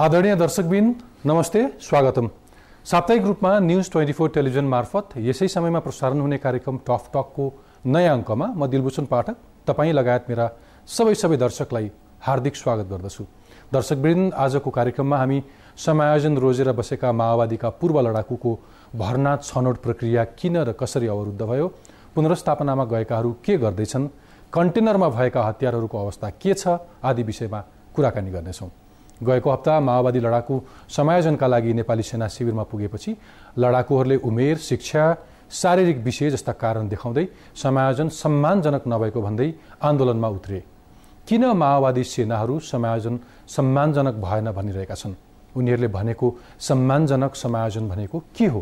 आदरणीय दर्शकबिन नमस्ते स्वागतम साप्ताहिक रूपमा न्युज ट्वेन्टी फोर टेलिभिजन मार्फत यसै समयमा प्रसारण हुने कार्यक्रम टफ टकको नयाँ अङ्कमा म दिलभूषण पाठक तपाईँ लगायत मेरा सबै सबै दर्शकलाई हार्दिक स्वागत गर्दछु दर्शकवृन्द आजको कार्यक्रममा हामी समायोजन रोजेर बसेका माओवादीका पूर्व लडाकुको भर्ना छनौट प्रक्रिया किन र कसरी अवरुद्ध भयो पुनर्स्थापनामा गएकाहरू के गर्दैछन् कन्टेनरमा भएका हतियारहरूको अवस्था के छ आदि विषयमा कुराकानी गर्नेछौँ गएको हप्ता माओवादी लडाकु समायोजनका लागि नेपाली सेना शिविरमा पुगेपछि लडाकुहरूले उमेर शिक्षा शारीरिक विषय जस्ता कारण देखाउँदै समायोजन सम्मानजनक नभएको भन्दै आन्दोलनमा उत्रिए किन माओवादी सेनाहरू समायोजन सम्मानजनक भएन भनिरहेका छन् उनीहरूले भनेको सम्मानजनक समायोजन भनेको के हो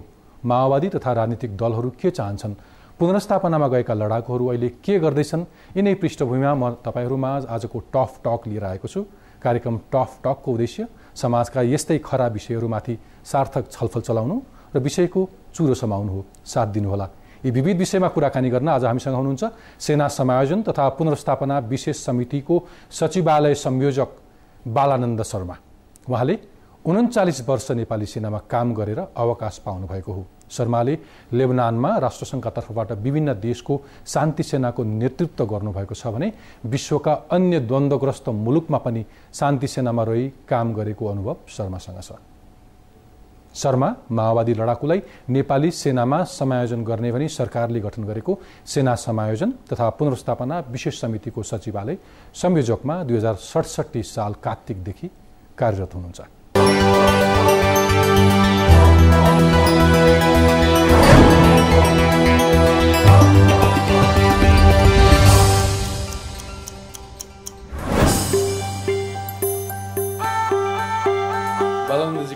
माओवादी तथा राजनीतिक दलहरू के चाहन्छन् पुनर्स्थापनामा गएका लडाकुहरू अहिले के गर्दैछन् यिनै पृष्ठभूमिमा म तपाईँहरूमा आजको टफ टक लिएर आएको छु कार्यक्रम टफ टकको उद्देश्य समाजका यस्तै खराब विषयहरूमाथि सार्थक छलफल चलाउनु र विषयको चुरो समाउनु हो साथ दिनुहोला यी विविध विषयमा कुराकानी गर्न आज हामीसँग हुनुहुन्छ सेना समायोजन तथा पुनर्स्थापना विशेष समितिको सचिवालय संयोजक बालानन्द शर्मा उहाँले उन्चालिस वर्ष नेपाली सेनामा काम गरेर अवकाश पाउनुभएको हो शर्माले लेबनानमा राष्ट्रसङ्घका तर्फबाट विभिन्न देशको शान्ति सेनाको नेतृत्व गर्नुभएको छ भने विश्वका अन्य द्वन्द्वग्रस्त मुलुकमा पनि शान्ति सेनामा रही काम गरेको अनुभव शर्मासँग छ शर्मा माओवादी लडाकुलाई नेपाली सेनामा समायोजन गर्ने भनी सरकारले गठन गरेको सेना समायोजन तथा पुनर्स्थापना विशेष समितिको सचिवालय संयोजकमा दुई हजार सडसठी साल कार्तिकदेखि कार्यरत हुनुहुन्छ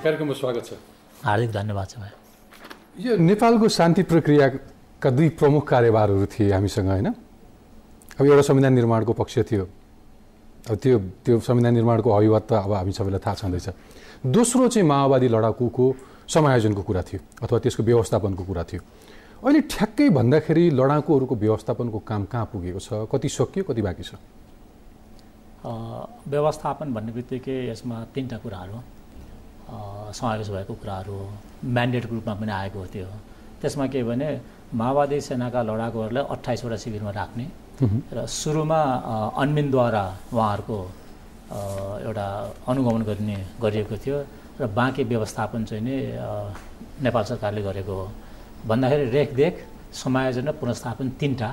कार्यक्रममा स्वागत छ हार्दिक धन्यवाद छ भाइ यो नेपालको शान्ति प्रक्रियाका दुई प्रमुख कार्यभारहरू थिए हामीसँग होइन अब एउटा संविधान निर्माणको पक्ष थियो अब त्यो त्यो संविधान निर्माणको अभिवाद त अब हामी सबैलाई थाहा छँदैछ दोस्रो चाहिँ माओवादी लडाकुको समायोजनको कुरा थियो अथवा त्यसको व्यवस्थापनको कुरा थियो अहिले ठ्याक्कै भन्दाखेरि लडाकुहरूको व्यवस्थापनको काम कहाँ पुगेको छ कति सकियो कति बाँकी छ व्यवस्थापन भन्ने बित्तिकै यसमा तिनवटा कुराहरू समावेश भएको कुराहरू हो म्यान्डेटको रूपमा पनि आएको हो त्यो त्यसमा के भने माओवादी सेनाका लडाकुहरूलाई अट्ठाइसवटा शिविरमा राख्ने र सुरुमा अन्मिनद्वारा उहाँहरूको एउटा अनुगमन गरिने गरिएको थियो र बाँकी व्यवस्थापन चाहिँ नि नेपाल सरकारले गरेको हो भन्दाखेरि रेखदेख समायोजन र पुनस्थापन तिनवटा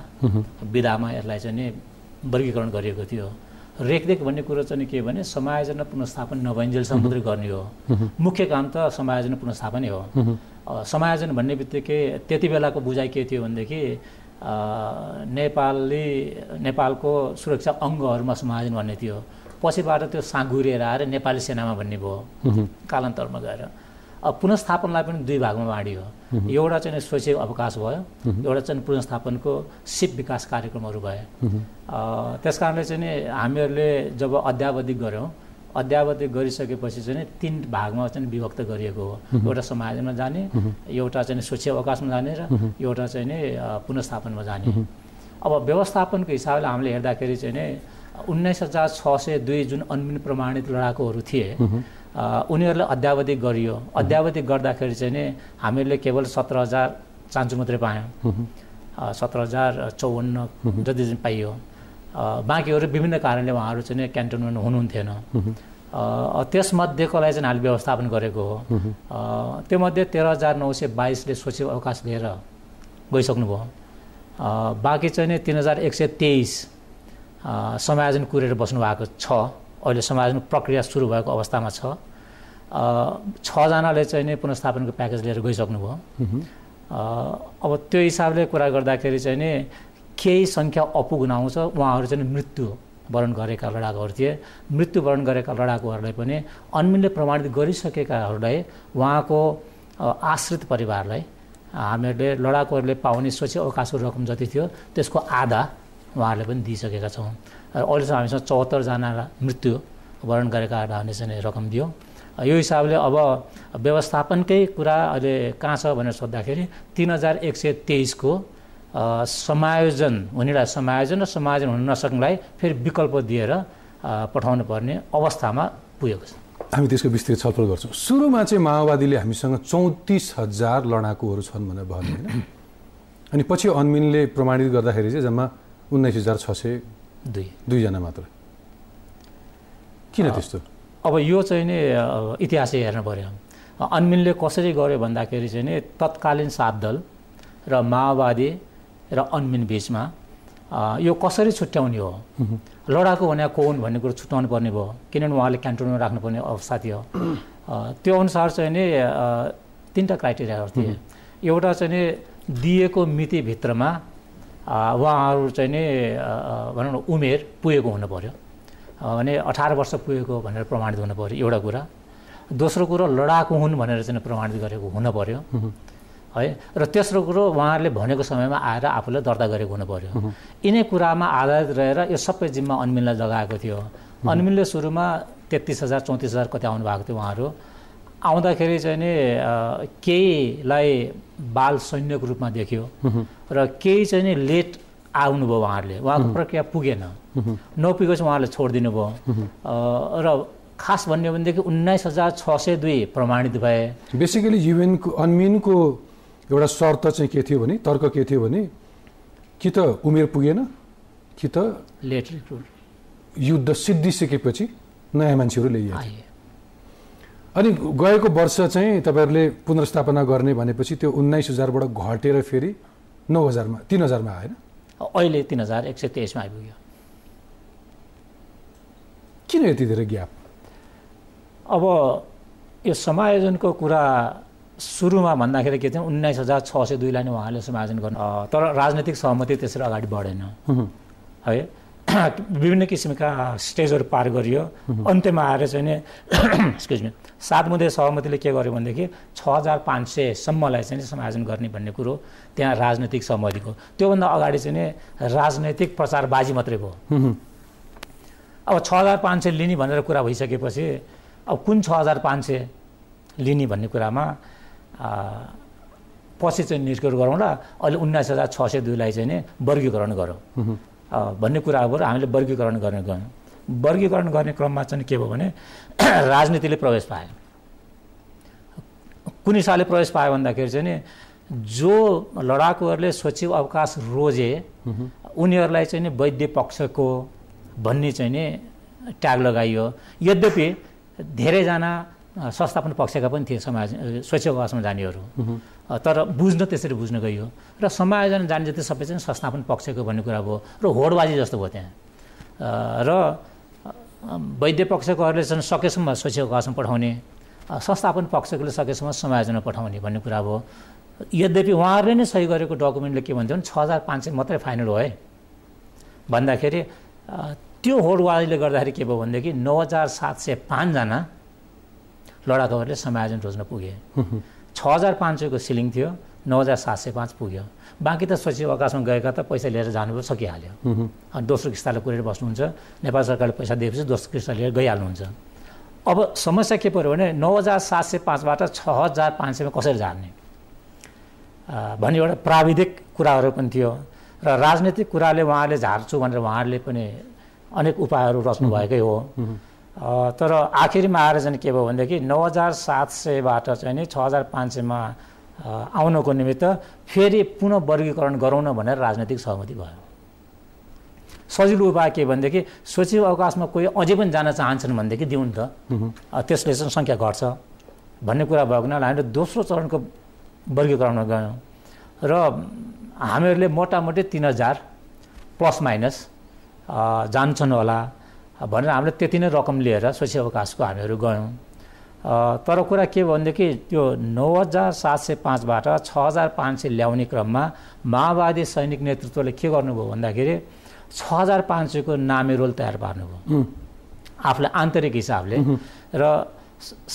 विधामा यसलाई चाहिँ नि वर्गीकरण गरिएको थियो रेखदेख भन्ने कुरो चाहिँ के भने समायोजन र पुनस्थापन नभइन्जेलसम्म मात्रै गर्ने हो मुख्य काम त समायोजन पुनस्थापनै हो समायोजन भन्ने बित्तिकै त्यति बेलाको बुझाइ के थियो भनेदेखि नेपाली नेपालको सुरक्षा अङ्गहरूमा समायोजन भन्ने थियो पछिबाट त्यो साँगुरिएर आएर नेपाली सेनामा भन्ने भयो कालान्तरमा गएर पुनस्थापनलाई पनि दुई भागमा बाँडियो एउटा चाहिँ सोचे अवकाश भयो एउटा चाहिँ पुनस्थापनको सिप विकास कार्यक्रमहरू भए त्यस कारणले चाहिँ नि हामीहरूले जब अध्यावधि गऱ्यौँ अध्यावधि गरिसकेपछि चाहिँ तिन भागमा चाहिँ विभक्त गरिएको हो एउटा समाजमा जाने एउटा चाहिँ स्वच्छ अवकाशमा जाने र एउटा चाहिँ नि पुनस्थापनमा जाने अब व्यवस्थापनको हिसाबले हामीले हेर्दाखेरि चाहिँ उन्नाइस हजार छ सय दुई जुन अन्बिन प्रमाणित लडाकुहरू थिए उनीहरूलाई अध्यावधि गरियो अध्यावधि गर्दाखेरि चाहिँ नि हामीले केवल सत्र हजार चान्चु मात्रै पायौँ सत्र हजार चौवन्न जति चाहिँ पाइयो बाँकीहरू विभिन्न कारणले उहाँहरू चाहिँ क्यान्टोनमेन्ट हुनुहुन्थेन त्यसमध्येकोलाई चाहिँ हामीले व्यवस्थापन गरेको हो त्योमध्ये तेह्र हजार नौ सय बाइसले सचिव अवकाश लिएर गइसक्नुभयो बाँकी चाहिँ नि तिन हजार एक सय तेइस समायोजन कुरेर बस्नु भएको छ अहिले समायोजन प्रक्रिया सुरु भएको अवस्थामा छ छजनाले चाहिँ नै पुनस्थापनको प्याकेज लिएर गइसक्नुभयो अब त्यो हिसाबले कुरा गर्दाखेरि चाहिँ नि केही सङ्ख्या अपुग्न आउँछ उहाँहरू चाहिँ मृत्यु वरण गरेका लडाकुहरू थिए मृत्युवरण गरेका लडाकुहरूलाई पनि अन्मिलले प्रमाणित गरिसकेकाहरूलाई उहाँको आश्रित परिवारलाई हामीहरूले लडाकुहरूले पाउने स्वच्छ अवकाशको रकम जति थियो त्यसको आधा उहाँहरूले पनि दिइसकेका छौँ र अहिलेसम्म हामीसँग चौहत्तरजना मृत्यु वरण गरेका चाहिँ रकम दियो यो हिसाबले अब व्यवस्थापनकै कुरा अहिले कहाँ छ भनेर सोद्धाखेरि तिन हजार एक सय तेइसको समायोजन हुनेलाई समायोजन र समायोजन हुन नसक्नेलाई फेरि विकल्प दिएर पठाउनु पर्ने अवस्थामा पुगेको छ हामी त्यसको विस्तृत छलफल गर्छौँ सुरुमा चाहिँ माओवादीले हामीसँग चौतिस हजार लडाकुहरू छन् भनेर भन्यो होइन अनि पछि अनमिनले प्रमाणित गर्दाखेरि चाहिँ जम्मा उन्नाइस हजार छ सय दुई दुईजना मात्र किन त्यस्तो अब यो चाहिँ नि इतिहासै हेर्नु पऱ्यो अनमिनले कसरी गर्यो भन्दाखेरि चाहिँ नि तत्कालीन सात दल र माओवादी र अन्मिन बिचमा यो कसरी छुट्याउने हो लडाकु भने को हुन् भन्ने कुरो छुट्याउनु पर्ने भयो किनभने उहाँले क्यान्टोनमा राख्नुपर्ने अवस्था थियो त्यो अनुसार चाहिँ नि तिनवटा क्राइटेरियाहरू थिए एउटा चाहिँ नि दिएको मितिभित्रमा उहाँहरू चाहिँ नि भनौँ न उमेर पुगेको हुनु पऱ्यो भने अठार वर्ष पुगेको भनेर प्रमाणित हुनु पऱ्यो एउटा कुरा दोस्रो कुरो लडाकु हुन् भनेर चाहिँ प्रमाणित गरेको हुनु पऱ्यो है र तेस्रो कुरो उहाँहरूले भनेको समयमा आएर आफूले दर्ता गरेको हुनु पऱ्यो यिनै कुरामा आधारित रहेर यो सबै जिम्मा अन्मिललाई लगाएको थियो अनमिलले सुरुमा तेत्तिस हजार चौतिस हजार कति आउनु भएको थियो उहाँहरू आउँदाखेरि चाहिँ नि केहीलाई बाल सैन्यको रूपमा देखियो र केही चाहिँ नि लेट आउनुभयो उहाँहरूले उहाँको प्रक्रिया पुगेन नपुगेपछि उहाँले छोडिदिनु भयो र खास भन्यो भनेदेखि उन्नाइस हजार छ सय दुई प्रमाणित भए बेसिकली युएनको अनमिनको एउटा शर्त चाहिँ के थियो भने तर्क के थियो भने कि त उमेर पुगेन कि त लेट युद्ध सिद्धिसकेपछि नयाँ मान्छेहरू ल्याइयो अनि गएको वर्ष चाहिँ तपाईँहरूले पुनर्स्थापना गर्ने भनेपछि त्यो उन्नाइस हजारबाट घटेर फेरि नौ हजारमा तिन हजारमा आएन अहिले तिन हजार एक सय तेइसमा आइपुग्यो किन यति धेरै ग्याप अब यो समायोजनको कुरा सुरुमा भन्दाखेरि के थियो उन्नाइस हजार छ सय दुईलाई नै उहाँले समायोजन गर्नु तर राजनैतिक सहमति त्यसरी अगाडि बढेन है विभिन्न किसिमका स्टेजहरू पार गरियो अन्त्यमा आएर चाहिँ नि एक्सक्युज मी सात मुदे सहमतिले के गर्यो भनेदेखि छ हजार पाँच सयसम्मलाई चाहिँ समायोजन गर्ने भन्ने कुरो त्यहाँ राजनैतिक सहमतिको त्योभन्दा अगाडि चाहिँ नि राजनैतिक प्रचारबाजी मात्रै भयो अब छ हजार पाँच सय लिने भनेर कुरा भइसकेपछि अब कुन छ हजार पाँच सय लिने भन्ने कुरामा पछि चाहिँ निष्कर्ष गरौँला अहिले उन्नाइस हजार छ सय दुईलाई चाहिँ नि वर्गीकरण गरौँ भन्ने कुरा अब हामीले वर्गीकरण गर्ने गयौँ वर्गीकरण गर्ने क्रममा चाहिँ के भयो भने राजनीतिले प्रवेश पायो कुन हिसाबले प्रवेश पायो भन्दाखेरि चाहिँ नि जो लडाकुहरूले सचिव अवकाश रोजे उनीहरूलाई चाहिँ नि वैद्य पक्षको भन्ने चाहिँ नि ट्याग लगाइयो यद्यपि धेरैजना संस्थापन पक्षका पनि थिए समाज आवासमा जानेहरू तर बुझ्न त्यसरी बुझ्न गइयो र समायोजन जाने जति सबै चाहिँ संस्थापन पक्षको भन्ने कुरा भयो र होडबाजी जस्तो भयो त्यहाँ र वैद्य पक्षकोहरूले चाहिँ सकेसम्म आवासमा पठाउने संस्थापन पक्षकोले सकेसम्म समायोजनमा पठाउने भन्ने कुरा भयो यद्यपि उहाँहरूले नै सही गरेको डकुमेन्टले के भन्थ्यो भने छ हजार पाँच सय मात्रै फाइनल हो है भन्दाखेरि त्यो होडवालीले गर्दाखेरि के भयो भनेदेखि नौ हजार सात सय पाँचजना लडाकुहरूले समायोजन रोज्न पुगे छ हजार पाँच सयको सिलिङ थियो नौ हजार सात सय पाँच पुग्यो बाँकी त सचिव अवकाशमा गएका त पैसा लिएर जानु सकिहाल्यो अनि दोस्रो किस्ताले कुरेर बस्नुहुन्छ नेपाल सरकारले पैसा दिएपछि दोस्रो किस्ता लिएर गइहाल्नुहुन्छ अब समस्या के पऱ्यो भने नौ हजार सात सय पाँचबाट छ हजार पाँच सयमा कसरी जाने भन्ने एउटा प्राविधिक कुराहरू पनि थियो र राजनीतिक कुराले उहाँहरूले झार्छु भनेर उहाँहरूले पनि अनेक उपायहरू रच्नु भएकै हो तर आखिरीमा आएर चाहिँ के भयो भनेदेखि नौ हजार सात सयबाट चाहिँ नि छ हजार पाँच सयमा आउनको निमित्त फेरि पुनः वर्गीकरण गराउन भनेर राजनैतिक सहमति भयो सजिलो उपाय के भनेदेखि सचिव अवकाशमा कोही अझै पनि जान चाहन्छन् भनेदेखि दिउँ नि त त्यसले चाहिँ सङ्ख्या घट्छ भन्ने कुरा भएको हुनाले हामीले दोस्रो चरणको वर्गीकरण गयौँ र हामीहरूले मोटामोटी तिन हजार प्लस माइनस जान्छन् होला भनेर हामीले त्यति नै रकम लिएर शैक्षिक अवकाशको हामीहरू गयौँ तर कुरा के भनेदेखि त्यो नौ हजार सात सय पाँचबाट छ हजार पाँच सय ल्याउने क्रममा माओवादी सैनिक नेतृत्वले के गर्नुभयो भन्दाखेरि छ हजार पाँच सयको नामे रोल तयार पार्नुभयो आफूलाई आन्तरिक हिसाबले र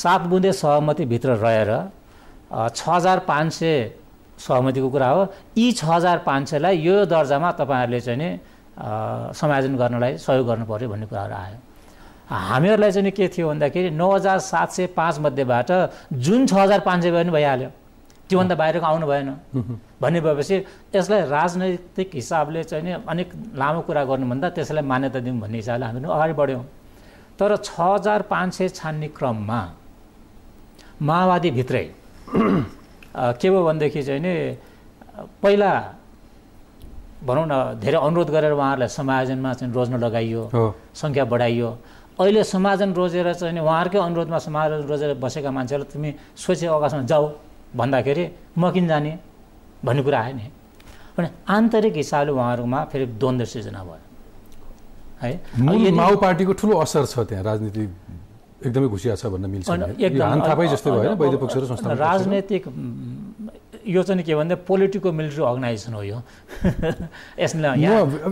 सात बुँदे सहमतिभित्र रहेर छ हजार पाँच सय सहमतिको कुरा हो यी छ हजार पाँच सयलाई यो दर्जामा तपाईँहरूले चाहिँ नि समायोजन गर्नलाई सहयोग गर्नु पऱ्यो भन्ने कुराहरू आयो हामीहरूलाई चाहिँ के थियो भन्दाखेरि नौ हजार सात सय पाँच मध्येबाट जुन छ हजार पाँच सय पनि भइहाल्यो त्योभन्दा बाहिरको आउनु भएन भन्ने भएपछि यसलाई राजनैतिक हिसाबले चाहिँ नि अनेक लामो कुरा गर्नुभन्दा त्यसलाई मान्यता दिउँ भन्ने हिसाबले हामी अगाडि बढ्यौँ तर छ हजार पाँच सय छान्ने क्रममा माओवादीभित्रै के भयो भनेदेखि चाहिँ नि पहिला भनौँ न धेरै अनुरोध गरेर उहाँहरूलाई समायोजनमा चाहिँ रोज्न लगाइयो सङ्ख्या बढाइयो अहिले समाजन रोजेर चाहिँ उहाँहरूकै अनुरोधमा समाजन रोजेर बसेका मान्छेहरूलाई तिमी सोचे अवकाशमा जाऊ भन्दाखेरि म किन जाने भन्ने कुरा आयो नि अनि आन्तरिक हिसाबले उहाँहरूमा फेरि द्वन्द्व सृजना भयो है माओ पार्टीको ठुलो असर छ त्यहाँ राजनीति एकदमै घुसिया छ भन्न मिल्छ थापै जस्तै भयो वैध पक्ष र संस्था राजनैतिक यो चाहिँ के भन्दा पोलिटिको मिलिट्री अर्गनाइजेसन हो यो यसमा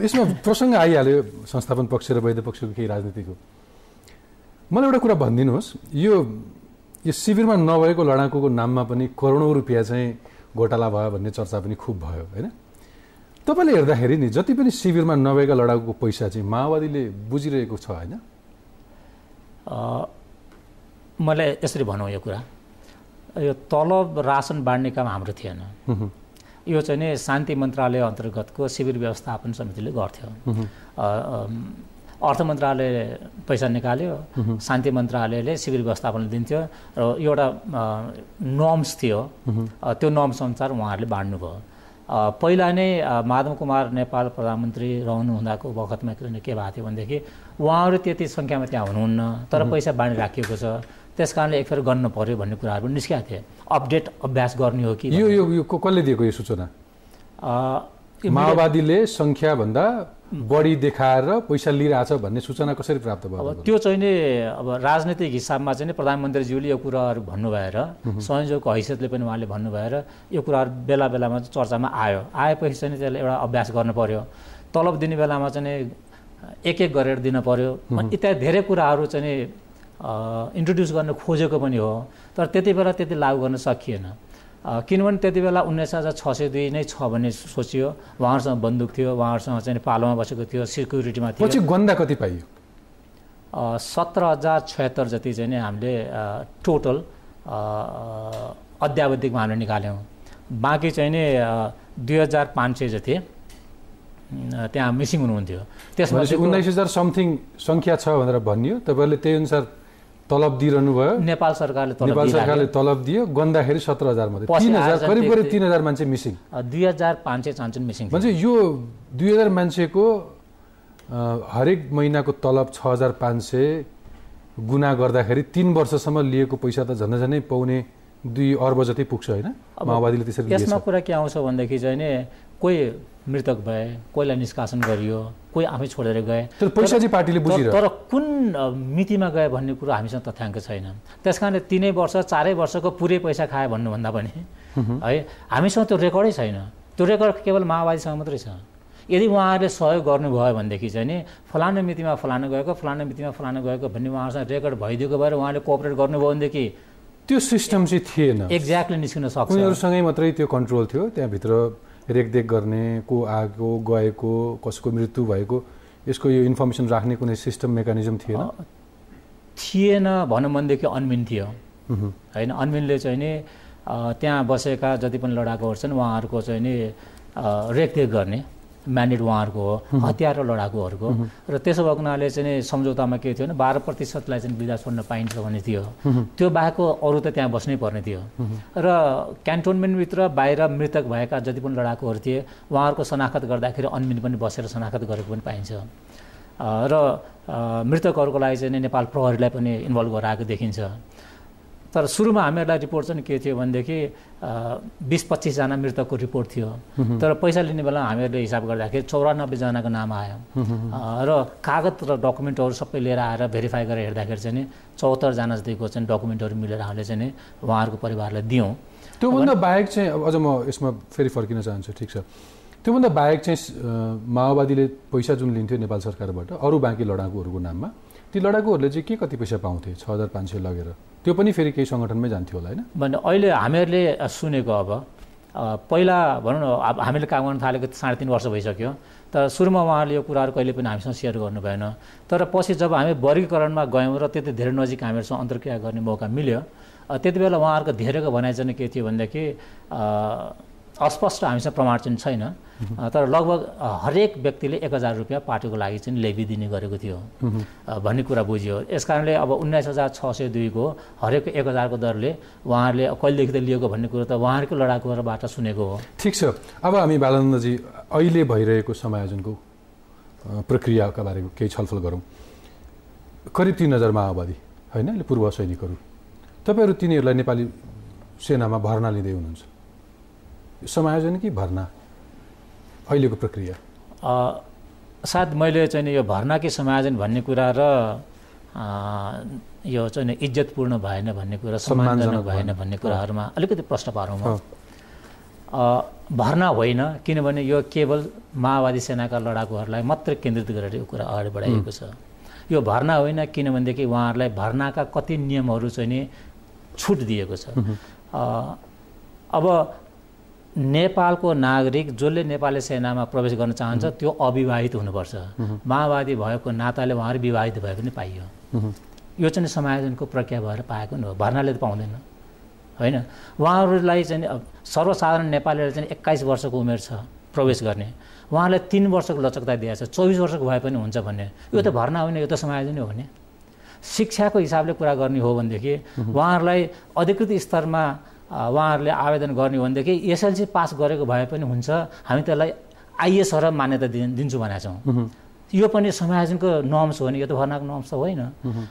यसमा प्रसङ्ग आइहाल्यो संस्थापन पक्ष र वैध पक्षको केही राजनीतिको मलाई एउटा कुरा भनिदिनुहोस् यो यो शिविरमा नभएको लडाकुको नाममा पनि करोडौँ रुपियाँ चाहिँ घोटाला भयो भन्ने चर्चा पनि खुब भयो होइन तपाईँले हेर्दाखेरि नि जति पनि शिविरमा नभएका लडाकुको पैसा चाहिँ माओवादीले बुझिरहेको छ होइन मलाई यसरी भनौँ यो कुरा यो तलब रासन बाँड्ने काम हाम्रो थिएन यो चाहिँ नि शान्ति मन्त्रालय अन्तर्गतको शिविर व्यवस्थापन समितिले गर्थ्यो अर्थ मन्त्रालय पैसा निकाल्यो शान्ति मन्त्रालयले शिविर व्यवस्थापन दिन्थ्यो र एउटा नर्म्स थियो त्यो नर्म्स अनुसार उहाँहरूले बाँड्नुभयो पहिला नै माधव कुमार नेपाल प्रधानमन्त्री रहनुहुँदाको वखतमा किन के भएको थियो भनेदेखि उहाँहरू त्यति सङ्ख्यामा त्यहाँ हुनुहुन्न तर पैसा बाँडिराखिएको छ त्यस कारणले एकफेर गर्नु पऱ्यो भन्ने कुराहरू पनि निस्किएको थिए अपडेट अभ्यास गर्ने हो कि यो यो कसले दिएको यो सूचना माओवादीले सङ्ख्याभन्दा बढी देखाएर पैसा लिइरहेछ भन्ने सूचना कसरी प्राप्त भयो अब त्यो चाहिँ नि अब राजनैतिक हिसाबमा चाहिँ प्रधानमन्त्रीज्यूले यो कुराहरू भन्नुभएर संयोजकको हैसियतले पनि उहाँले भन्नुभएर यो कुराहरू बेला बेलामा चर्चामा आयो आएपछि चाहिँ त्यसलाई एउटा अभ्यास गर्नु पऱ्यो तलब दिने बेलामा चाहिँ एक एक गरेर दिनु पऱ्यो इत्यादि धेरै कुराहरू चाहिँ इन्ट्रोड्युस गर्न खोजेको पनि हो तर त्यति बेला त्यति लागु गर्न सकिएन किनभने त्यति बेला उन्नाइस हजार छ सय दुई नै छ भन्ने सोचियो उहाँहरूसँग बन्दुक थियो उहाँहरूसँग चाहिँ पालोमा बसेको थियो सिक्युरिटीमा थियो गन्दा कति पाइयो सत्र हजार छयत्तर जति चाहिँ हामीले टोटल अध्यावधिकमा हामीले निकाल्यौँ बाँकी चाहिँ नि दुई हजार पाँच सय जति त्यहाँ मिसिङ हुनुहुन्थ्यो त्यसमा उन्नाइस हजार समथिङ सङ्ख्या छ भनेर भनियो तपाईँहरूले त्यही अनुसार तलब दिइरहनु भयो नेपाल सरकारले नेपाल सरकारले तलब दियो गन्दाखेरि सत्र हजार मात्रै तिन हजार करिब करिब तिन हजार मान्छे मिसिङ दुई हजार पाँच सय चान्चुन मिसिङ भन्छ यो दुई हजार मान्छेको हरेक महिनाको तलब छ हजार पाँच सय गुना गर्दाखेरि तिन वर्षसम्म लिएको पैसा त झन् झनै पाउने दुई अर्ब जति पुग्छ होइन माओवादीले त्यसरी यसमा कुरा के आउँछ भनेदेखि चाहिँ नि कोही मृतक भए कोहीलाई निष्कासन गरियो कोही आफै छोडेर गए तर पैसा पार्टीले बुझ्यो तर कुन मितिमा गए भन्ने कुरो हामीसँग तथ्याङ्क छैन त्यस कारणले तिनै वर्ष चारै वर्षको पुरै पैसा खायो भन्नुभन्दा पनि है हामीसँग त्यो रेकर्डै छैन त्यो रेकर्ड केवल माओवादीसँग मात्रै छ यदि उहाँहरूले सहयोग गर्नुभयो भनेदेखि चाहिँ नि फलानु मितिमा फलानु गएको फलानु मितिमा फलानु गएको भन्ने उहाँहरूसँग रेकर्ड भइदिएको भएर उहाँले कोअपरेट गर्नुभयो भनेदेखि त्यो सिस्टम चाहिँ थिएन एक्ज्याक्टली निस्किन सक्छ उनीहरूसँगै मात्रै त्यो कन्ट्रोल थियो त्यहाँभित्र रेखदेख गर्ने को आएको गएको कसको मृत्यु भएको यसको यो इन्फर्मेसन राख्ने कुनै सिस्टम मेकानिजम थिएन थिएन भनौँ भनेदेखि अनमिन थियो होइन अनमिनले चाहिँ नि त्यहाँ बसेका जति पनि लडाकुहरू छन् उहाँहरूको चाहिँ नि रेखदेख गर्ने म्यान्डेट उहाँहरूको हो हतियार र लडाकुहरूको र त्यसो भएको हुनाले चाहिँ सम्झौतामा के थियो भने बाह्र प्रतिशतलाई चाहिँ विदा छोड्न पाइन्छ भन्ने थियो त्यो बाहेकको अरू त त्यहाँ बस्नै पर्ने थियो र क्यान्टोनमेन्टभित्र बाहिर मृतक भएका जति पनि लडाकुहरू थिए उहाँहरूको शनाखत गर्दाखेरि अनमिन पनि बसेर शनाखत गरेको पनि पाइन्छ र मृतकहरूको लागि चाहिँ नेपाल प्रहरीलाई पनि इन्भल्भ गराएको देखिन्छ तर सुरुमा हामीहरूलाई रिपोर्ट चाहिँ के थियो भनेदेखि बिस पच्चिसजना मृतकको रिपोर्ट थियो तर पैसा लिने बेला हामीहरूले हिसाब गर्दाखेरि चौरानब्बेजनाको नाम आयो र कागज र डकुमेन्टहरू सबै लिएर आएर भेरिफाई गरेर हेर्दाखेरि चाहिँ चौहत्तरजना जतिको चाहिँ डकुमेन्टहरू मिलेर हामीले चाहिँ उहाँहरूको परिवारलाई दियौँ त्योभन्दा बाहेक चाहिँ अब अझ म यसमा फेरि फर्किन चाहन्छु ठिक छ त्योभन्दा बाहेक चाहिँ माओवादीले पैसा जुन लिन्थ्यो नेपाल सरकारबाट अरू बाँकी लडाकुहरूको नाममा ती लडाकुहरूले चाहिँ के कति पैसा पाउँथे छ हजार पाँच सय लगेर त्यो पनि फेरि केही सङ्गठनमै जान्थ्यो होला होइन भने अहिले हामीहरूले सुनेको अब पहिला भनौँ न अब हामीले काम गर्न थालेको साढे तिन वर्ष भइसक्यो तर सुरुमा उहाँहरूले यो कुराहरू कहिले पनि हामीसँग सेयर गर्नु भएन तर पछि जब हामी वर्गीकरणमा गयौँ र त्यति धेरै नजिक हामीहरूसँग अन्तर्क्रिया गर्ने मौका मिल्यो त्यति बेला उहाँहरूको धेरैको भनाइ चाहिँ के थियो भनेदेखि अस्पष्ट हामीसँग प्रमाण चाहिँ छैन तर लगभग हरेक व्यक्तिले एक हजार रुपियाँ पार्टीको लागि चाहिँ दिने गरेको थियो भन्ने कुरा बुझियो यसकारणले अब उन्नाइस हजार छ सय दुईको हरेक एक हजारको दरले उहाँहरूले कहिलेदेखि त लिएको भन्ने कुरो त उहाँहरूको लडाकुहरूबाट सुनेको हो ठिक छ अब हामी बालानन्दजी अहिले भइरहेको समायोजनको प्रक्रियाका बारेमा केही छलफल गरौँ करिब तिन हजार माओवादी होइन अहिले पूर्व सैनिकहरू तपाईँहरू तिनीहरूलाई नेपाली सेनामा भर्ना लिँदै हुनुहुन्छ समायोजन कि भर्ना अहिलेको प्रक्रिया सायद मैले चाहिँ यो भर्ना कि समायोजन भन्ने कुरा र यो चाहिँ इज्जतपूर्ण भएन भन्ने कुरा सम्मानजनक भएन भन्ने कुराहरूमा अलिकति प्रश्न पारौँ म भर्ना होइन किनभने यो केवल माओवादी सेनाका लडाकुहरूलाई मात्र केन्द्रित गरेर यो कुरा अगाडि बढाइएको छ यो भर्ना होइन किनभनेदेखि उहाँहरूलाई भर्नाका कति नियमहरू चाहिँ नि छुट दिएको छ अब नेपालको नागरिक जसले नेपाली सेनामा प्रवेश गर्न चाहन्छ त्यो अविवाहित हुनुपर्छ माओवादी भएको नाताले उहाँहरू विवाहित भए पनि पाइयो यो चाहिँ समायोजनको प्रक्रिया भएर पाएको नि हो भर्नाले त पाउँदैन होइन उहाँहरूलाई चाहिँ सर्वसाधारण नेपालीलाई चाहिँ एक्काइस वर्षको उमेर छ प्रवेश गर्ने उहाँलाई तिन वर्षको लचकता दिएछ चौबिस वर्षको भए पनि हुन्छ भन्ने यो त भर्ना होइन यो त समायोजन हो भने शिक्षाको हिसाबले कुरा गर्ने हो भनेदेखि उहाँहरूलाई अधिकृत स्तरमा उहाँहरूले आवेदन गर्ने हो भनेदेखि एसएलसी पास गरेको भए पनि हुन्छ हामी त्यसलाई आइएस र मान्यता दिन्छु भनेका छौँ यो पनि समायोजनको नर्म्स हो नि यो त भर्नाको नर्म्स त होइन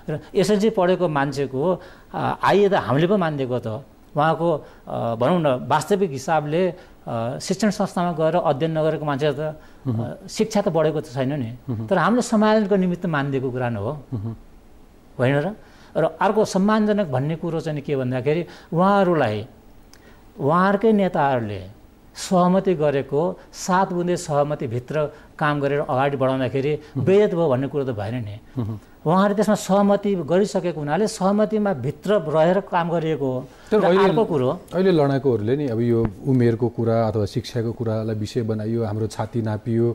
र एसएलसी पढेको मान्छेको आइए त हामीले पो मानिदिएको त उहाँको भनौँ न वास्तविक हिसाबले शिक्षण संस्थामा गएर अध्ययन नगरेको मान्छे त शिक्षा त बढेको त छैन नि तर हामीले समायोजनको निमित्त मानिदिएको कुरा नै हो होइन र र अर्को सम्मानजनक भन्ने कुरो चाहिँ के भन्दाखेरि उहाँहरूलाई उहाँहरूकै नेताहरूले सहमति गरेको सात बुँदे सहमतिभित्र काम गरेर अगाडि बढाउँदाखेरि वेद भयो भन्ने कुरो त भएन नि उहाँहरू त्यसमा सहमति गरिसकेको हुनाले सहमतिमा भित्र रहेर काम गरिएको हो अर्को कुरो अहिले लडाकुहरूले नि अब यो उमेरको कुरा अथवा शिक्षाको कुरालाई विषय बनाइयो हाम्रो छाती नापियो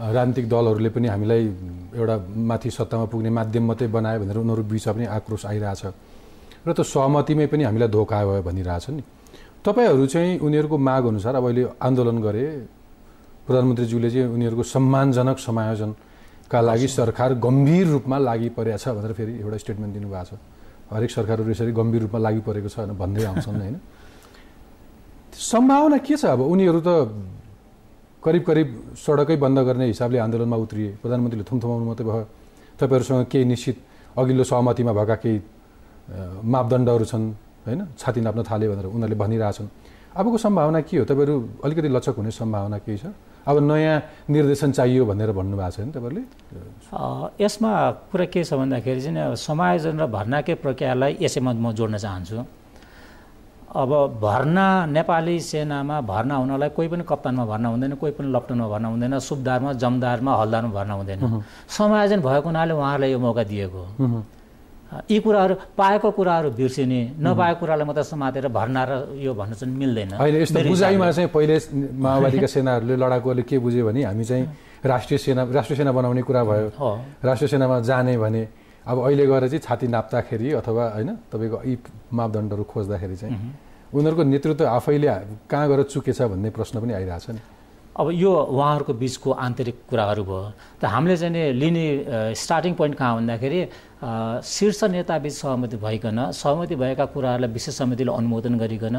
राजनीतिक दलहरूले पनि हामीलाई एउटा माथि सत्तामा पुग्ने माध्यम मात्रै बनायो भनेर उनीहरू बिचमा पनि आक्रोश आइरहेछ र त्यो सहमतिमै पनि हामीलाई धोका भयो भनिरहेछ नि तपाईँहरू चाहिँ उनीहरूको माग अनुसार अब अहिले आन्दोलन गरे प्रधानमन्त्रीज्यूले चाहिँ उनीहरूको सम्मानजनक समायोजनका लागि सरकार गम्भीर रूपमा लागि परेको छ भनेर फेरि एउटा स्टेटमेन्ट दिनुभएको छ हरेक सरकारहरू यसरी गम्भीर रूपमा लागि परेको छ भनेर भन्दै आउँछन् होइन सम्भावना के छ अब उनीहरू त करिब करिब सडकै बन्द गर्ने हिसाबले आन्दोलनमा उत्रिए प्रधानमन्त्रीले थुम्थुमाउनु मात्रै भयो तपाईँहरूसँग केही निश्चित अघिल्लो सहमतिमा भएका केही मापदण्डहरू छन् होइन छाती नाप्न थाले भनेर उनीहरूले भनिरहेछन् अबको सम्भावना के हो तपाईँहरू अलिकति लचक हुने सम्भावना केही छ अब नयाँ निर्देशन चाहियो भनेर भन्नुभएको छ नि तपाईँहरूले यसमा कुरा के छ भन्दाखेरि चाहिँ समायोजन र भर्नाकै प्रक्रियालाई यसैमा म जोड्न चाहन्छु अब भर्ना नेपाली सेनामा भर्ना हुनलाई कोही पनि कप्तानमा भर्ना हुँदैन कोही पनि लप्टनमा भर्ना हुँदैन सुबदारमा जमदारमा हलदारमा भर्ना हुँदैन समायोजन भएको हुनाले उहाँहरूलाई यो मौका दिएको यी कुराहरू पाएको कुराहरू बिर्सिने नपाएको कुरालाई मात्र समातेर भर्ना र यो भन्नु चाहिँ मिल्दैन अहिले यस्तो बुझाइमा चाहिँ पहिले माओवादीका सेनाहरूले लडाकुहरूले के बुझ्यो भने हामी चाहिँ राष्ट्रिय सेना राष्ट्रिय सेना बनाउने कुरा भयो राष्ट्रिय सेनामा जाने भने अब अहिले गएर चाहिँ छाती नाप्दाखेरि अथवा होइन तपाईँको यी मापदण्डहरू खोज्दाखेरि चाहिँ उनीहरूको नेतृत्व आफैले कहाँ गएर चुकेछ भन्ने प्रश्न पनि आइरहेछ नि अब यो उहाँहरूको बिचको आन्तरिक कुराहरू भयो त हामीले चाहिँ लिने स्टार्टिङ पोइन्ट कहाँ भन्दाखेरि शीर्ष नेताबीच सहमति भइकन सहमति भएका कुराहरूलाई विशेष समितिले अनुमोदन गरिकन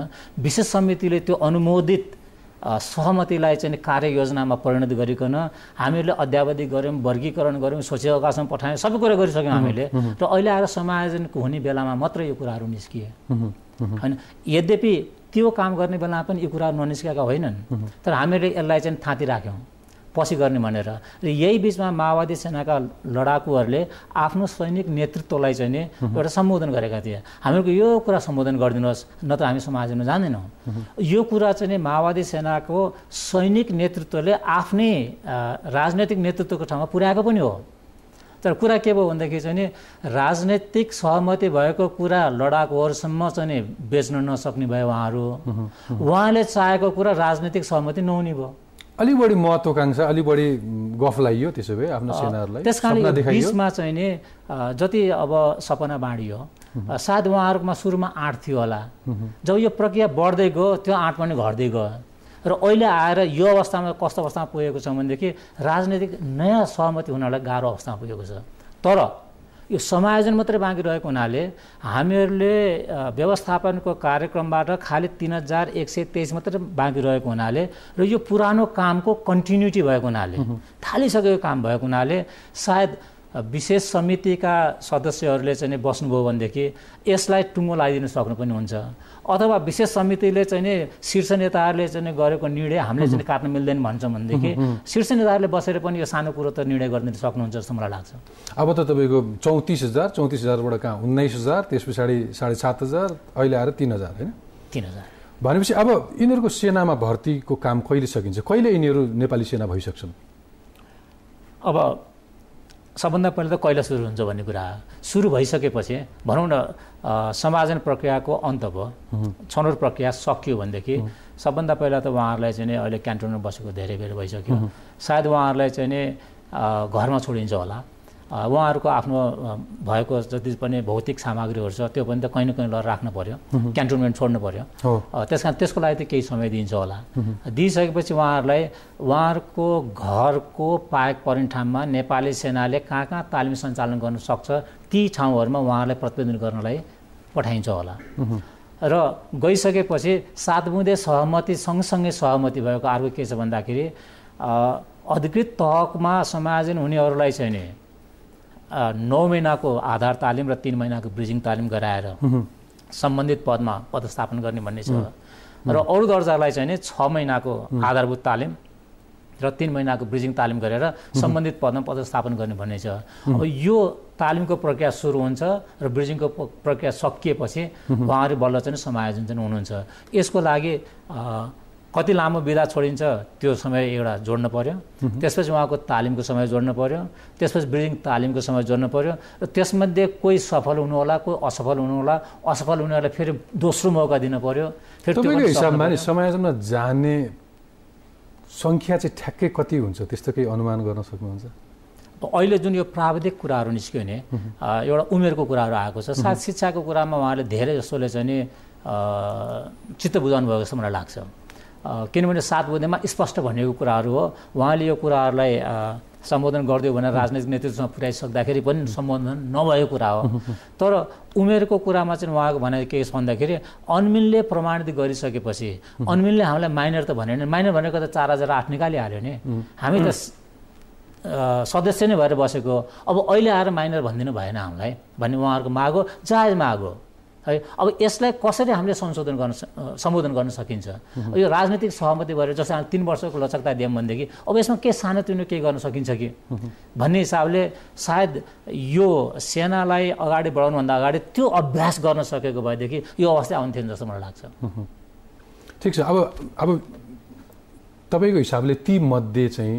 विशेष समितिले त्यो अनुमोदित सहमतिलाई चाहिँ कार्ययोजनामा परिणत गरिकन हामीहरूले अध्यावधि गऱ्यौँ वर्गीकरण गऱ्यौँ सोचे अवकाशमा पठायौँ सबै कुरा गरिसक्यौँ हामीले र अहिले आएर समायोजनको हुने बेलामा मात्र यो कुराहरू निस्किए होइन यद्यपि त्यो काम गर्ने बेलामा पनि यो कुराहरू ननिस्केका होइनन् तर हामीले यसलाई चाहिँ थाँती राख्यौँ पछि गर्ने भनेर र यही बिचमा माओवादी सेनाका लडाकुहरूले आफ्नो सैनिक नेतृत्वलाई चाहिँ नि एउटा सम्बोधन गरेका थिए हामीहरूको यो कुरा सम्बोधन गरिदिनुहोस् त हामी समाजमा जाँदैनौँ यो कुरा चाहिँ नि माओवादी सेनाको सैनिक नेतृत्वले आफ्नै राजनैतिक नेतृत्वको ठाउँमा पुर्याएको पनि हो तर कुरा के भयो भन्दाखेरि चाहिँ नि राजनैतिक सहमति भएको कुरा लडाकुहरूसम्म चाहिँ बेच्न नसक्ने भयो उहाँहरू उहाँले चाहेको कुरा राजनैतिक सहमति नहुने भयो अलिक बढी महत्त्वकाङ्क्षा अलिक बढी गफ लाइयो त्यसो भए आफ्नो सेनाहरूलाई त्यस कारणले बिचमा चाहिँ नि जति अब सपना बाँडियो सायद उहाँहरूमा सुरुमा आँट थियो होला जब यो प्रक्रिया बढ्दै गयो त्यो आँट पनि घट्दै गयो र अहिले आएर यो अवस्थामा कस्तो अवस्थामा पुगेको छ भनेदेखि राजनैतिक नयाँ सहमति हुनलाई गाह्रो अवस्थामा पुगेको छ तर यो समायोजन मात्रै बाँकी रहेको हुनाले हामीहरूले व्यवस्थापनको कार्यक्रमबाट खालि तिन हजार एक सय तेइस मात्रै बाँकी रहेको हुनाले र यो पुरानो कामको कन्टिन्युटी भएको हुनाले थालिसकेको काम भएको हुनाले सायद विशेष समितिका सदस्यहरूले चाहिँ बस्नुभयो भनेदेखि यसलाई टुङ्गो लगाइदिनु सक्नु पनि हुन्छ अथवा विशेष समितिले चाहिँ नि शीर्ष नेताहरूले चाहिँ गरेको निर्णय हामीले चाहिँ काट्न मिल्दैन भन्छौँ भनेदेखि शीर्ष नेताहरूले बसेर पनि यो सानो कुरो त निर्णय गर्न सक्नुहुन्छ जस्तो मलाई लाग्छ अब त तपाईँको चौतिस हजार चौतिस हजारबाट कहाँ उन्नाइस हजार त्यस पछाडि साढे सात हजार अहिले आएर तिन हजार होइन तिन हजार भनेपछि अब यिनीहरूको सेनामा भर्तीको काम कहिले सकिन्छ कहिले यिनीहरू नेपाली सेना भइसक्छन् अब सबभन्दा पहिला त कहिले सुरु हुन्छ भन्ने कुरा सुरु भइसकेपछि भनौँ न समाजन प्रक्रियाको अन्त भयो छनौट प्रक्रिया सकियो भनेदेखि सबभन्दा पहिला त उहाँहरूलाई चाहिँ नि अहिले क्यान्टोनमा बसेको धेरै बेर भइसक्यो सायद उहाँहरूलाई चाहिँ नि घरमा छोडिन्छ होला उहाँहरूको आफ्नो भएको जति पनि भौतिक सामग्रीहरू छ त्यो पनि त कहीँ न कहीँ लडेर राख्नु पऱ्यो क्यान्टोनमेन्ट छोड्नु पऱ्यो त्यस कारण त्यसको लागि त केही समय दिन्छ होला दिइसकेपछि उहाँहरूलाई उहाँहरूको घरको पाएक पर्ने ठाउँमा नेपाली सेनाले कहाँ कहाँ तालिम सञ्चालन गर्न सक्छ ती ठाउँहरूमा उहाँहरूलाई प्रतिवेदन गर्नलाई पठाइन्छ होला र गइसकेपछि सात बुँदे सहमति सँगसँगै सहमति भएको अर्को के छ भन्दाखेरि अधिकृत तहकमा समायोजन हुनेहरूलाई चाहिँ नि नौ महिनाको आधार तालिम र तिन महिनाको ब्रिजिङ तालिम गराएर सम्बन्धित पदमा पदस्थापन गर्ने भन्ने छ र अरू दर्जालाई चाहिँ नि छ महिनाको आधारभूत तालिम र तिन महिनाको ब्रिजिङ तालिम गरेर सम्बन्धित पदमा पदस्थापन गर्ने भन्ने छ अब यो तालिमको प्रक्रिया सुरु हुन्छ र ब्रिजिङको प्रक्रिया सकिएपछि उहाँहरू बल्ल चाहिँ समायोजन चाहिँ हुनुहुन्छ यसको लागि कति लामो बिदा छोडिन्छ त्यो समय एउटा जोड्नु पऱ्यो त्यसपछि उहाँको तालिमको समय जोड्नु पऱ्यो त्यसपछि ब्रिडिङ तालिमको समय जोड्नु पऱ्यो र त्यसमध्ये कोही सफल हुनु होला कोही असफल हुनु होला असफल हुनेहरूलाई फेरि दोस्रो मौका दिनु पऱ्यो फेरि हिसाबमा जाने सङ्ख्या चाहिँ ठ्याक्कै कति हुन्छ त्यस्तो केही अनुमान गर्न सक्नुहुन्छ अहिले जुन यो प्राविधिक कुराहरू निस्क्यो भने एउटा उमेरको कुराहरू आएको छ सायद शिक्षाको कुरामा उहाँले धेरै जसोले चाहिँ नि चित्त बुझाउनु भएको जस्तो मलाई लाग्छ किनभने सात बुधेमा स्पष्ट भनेको कुराहरू हो उहाँले यो कुराहरूलाई सम्बोधन गरिदियो भनेर राजनैतिक नेतृत्वमा पुर्याइसक्दाखेरि पनि सम्बोधन नभएको कुरा हो तर उमेरको कुरामा चाहिँ उहाँको भने के छ भन्दाखेरि अनमिलले प्रमाणित गरिसकेपछि अनमिलले हामीलाई माइनर त भने माइनर भनेको त चार हजार आठ निकालिहाल्यो नि हामी त सदस्य नै भएर बसेको अब अहिले आएर माइनर भनिदिनु भएन हामीलाई भन्ने उहाँहरूको माग हो जायज माग हो है अब यसलाई कसरी हामीले संशोधन गर्न सम्बोधन गर्न सकिन्छ यो राजनीतिक सहमति भएर जस्तै हामी तिन वर्षको लचकता दियौँ भनेदेखि अब यसमा के सानोतिनो के गर्न सकिन्छ कि भन्ने हिसाबले सायद यो सेनालाई अगाडि बढाउनुभन्दा अगाडि त्यो अभ्यास गर्न सकेको भएदेखि यो अवस्था आउँथेन जस्तो मलाई लाग्छ ठिक छ अब अब तपाईँको हिसाबले ती मध्ये चाहिँ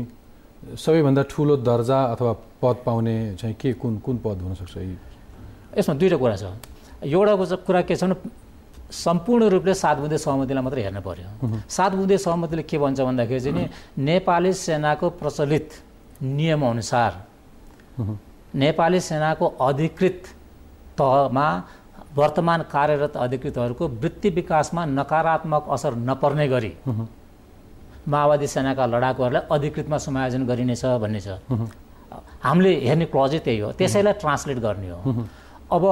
सबैभन्दा ठुलो दर्जा अथवा पद पाउने चाहिँ के कुन कुन पद हुनसक्छ यसमा दुईवटा कुरा छ एउटाको कुरा के छ भने सम्पूर्ण रूपले सात बुँदे सहमतिलाई मात्रै हेर्नु पर्यो सात बुँदे सहमतिले के भन्छ भन्दाखेरि चाहिँ नेपाली सेनाको प्रचलित नियमअनुसार नेपाली सेनाको अधिकृत तहमा वर्तमान कार्यरत अधिकृतहरूको वृत्ति विकासमा नकारात्मक असर नपर्ने गरी माओवादी सेनाका लडाकुहरूलाई अधिकृतमा समायोजन गरिनेछ भन्ने छ हामीले हेर्ने क्लजै त्यही हो त्यसैलाई ट्रान्सलेट गर्ने हो अब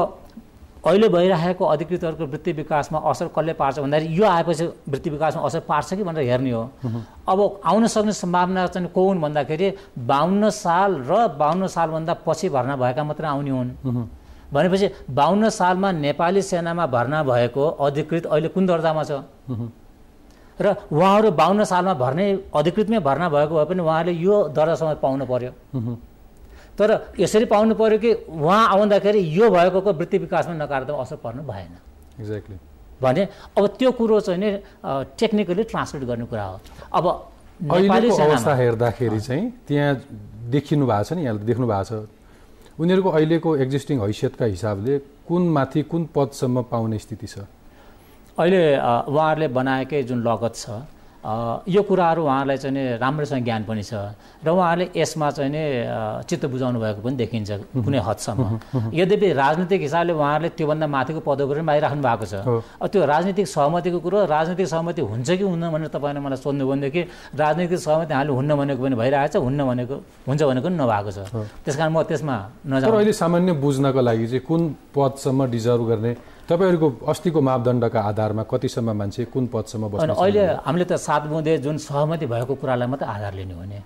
अहिले भइरहेको अधिकृतहरूको वृत्ति विकासमा असर कसले पार्छ भन्दाखेरि यो आएपछि वृत्ति विकासमा असर पार्छ कि भनेर हेर्ने हो अब आउन सक्ने सम्भावना चाहिँ को हुन् भन्दाखेरि बाहन्न साल र बाहन्न सालभन्दा पछि भर्ना भएका मात्र आउने हुन् भनेपछि बाहन्न सालमा नेपाली सेनामा भर्ना भएको अधिकृत अहिले कुन दर्जामा छ र उहाँहरू बाहन्न सालमा भर्ने अधिकृतमै भर्ना भएको भए पनि उहाँहरूले यो दर्जासम्म पाउनु पर्यो तर यसरी पाउनु पऱ्यो कि उहाँ आउँदाखेरि यो भएको वृत्ति विकासमा नकारात्मक असर पर्नु भएन एक्ज्याक्टली भने अब त्यो कुरो चाहिँ नि टेक्निकली ट्रान्सलेट गर्ने कुरा हो अब अवस्था हेर्दाखेरि चाहिँ त्यहाँ देखिनु भएको छ नि यहाँले देख्नु भएको छ उनीहरूको अहिलेको एक्जिस्टिङ हैसियतका हिसाबले कुन माथि कुन पदसम्म पाउने स्थिति छ अहिले उहाँहरूले बनाएकै जुन लगत छ यो कुराहरू उहाँहरूलाई चाहिँ नि राम्रोसँग ज्ञान पनि छ र उहाँहरूले यसमा चाहिँ नि चित्त बुझाउनु भएको पनि देखिन्छ कुनै हदसम्म यद्यपि राजनीतिक हिसाबले उहाँहरूले त्योभन्दा माथिको पदहरू पनि राख्नु भएको छ त्यो राजनीतिक सहमतिको कुरो राजनीतिक सहमति हुन्छ कि हुन्न भनेर तपाईँले मलाई सोध्नु भनेदेखि राजनीतिक सहमति हामीले हुन्न भनेको पनि भइरहेको छ हुन्न भनेको हुन्छ भनेको पनि नभएको छ त्यस म त्यसमा नजाउँ अहिले सामान्य बुझ्नको लागि चाहिँ कुन पदसम्म डिजर्भ गर्ने तपाईँहरूको अस्तिको मापदण्डका आधारमा कतिसम्म मान्छे कुन पदसम्म बस्नु अहिले हामीले त सात बुँदे जुन सहमति भएको कुरालाई मात्रै आधार लिने हो नि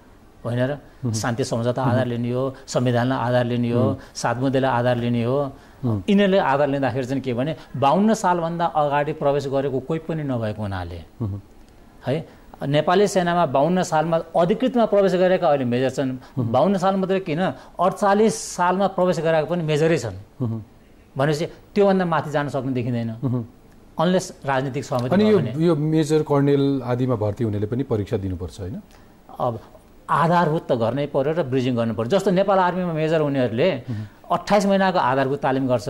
होइन र शान्ति सम्झौता आधार लिने हो संविधानलाई आधार लिने हो सात बुँदेलाई आधार लिने हो यिनीहरूले आधार लिँदाखेरि चाहिँ के भने बाहन्न सालभन्दा अगाडि प्रवेश गरेको कोही पनि नभएको हुनाले है नेपाली सेनामा बाहन्न सालमा अधिकृतमा प्रवेश गरेका अहिले मेजर छन् बाहन्न साल मात्रै किन अडचालिस सालमा प्रवेश गरेका पनि मेजरै छन् भनेपछि त्योभन्दा माथि जान सक्ने देखिँदैन अनलेस राजनीतिक सहमति अनि यो यो मेजर कर्णेल आदिमा भर्ती हुनेले पनि परीक्षा दिनुपर्छ होइन अब आधारभूत त गर्नै पर्यो र ब्रिजिङ गर्नु पऱ्यो जस्तो नेपाल आर्मीमा मेजर हुनेहरूले अट्ठाइस महिनाको आधारभूत तालिम गर्छ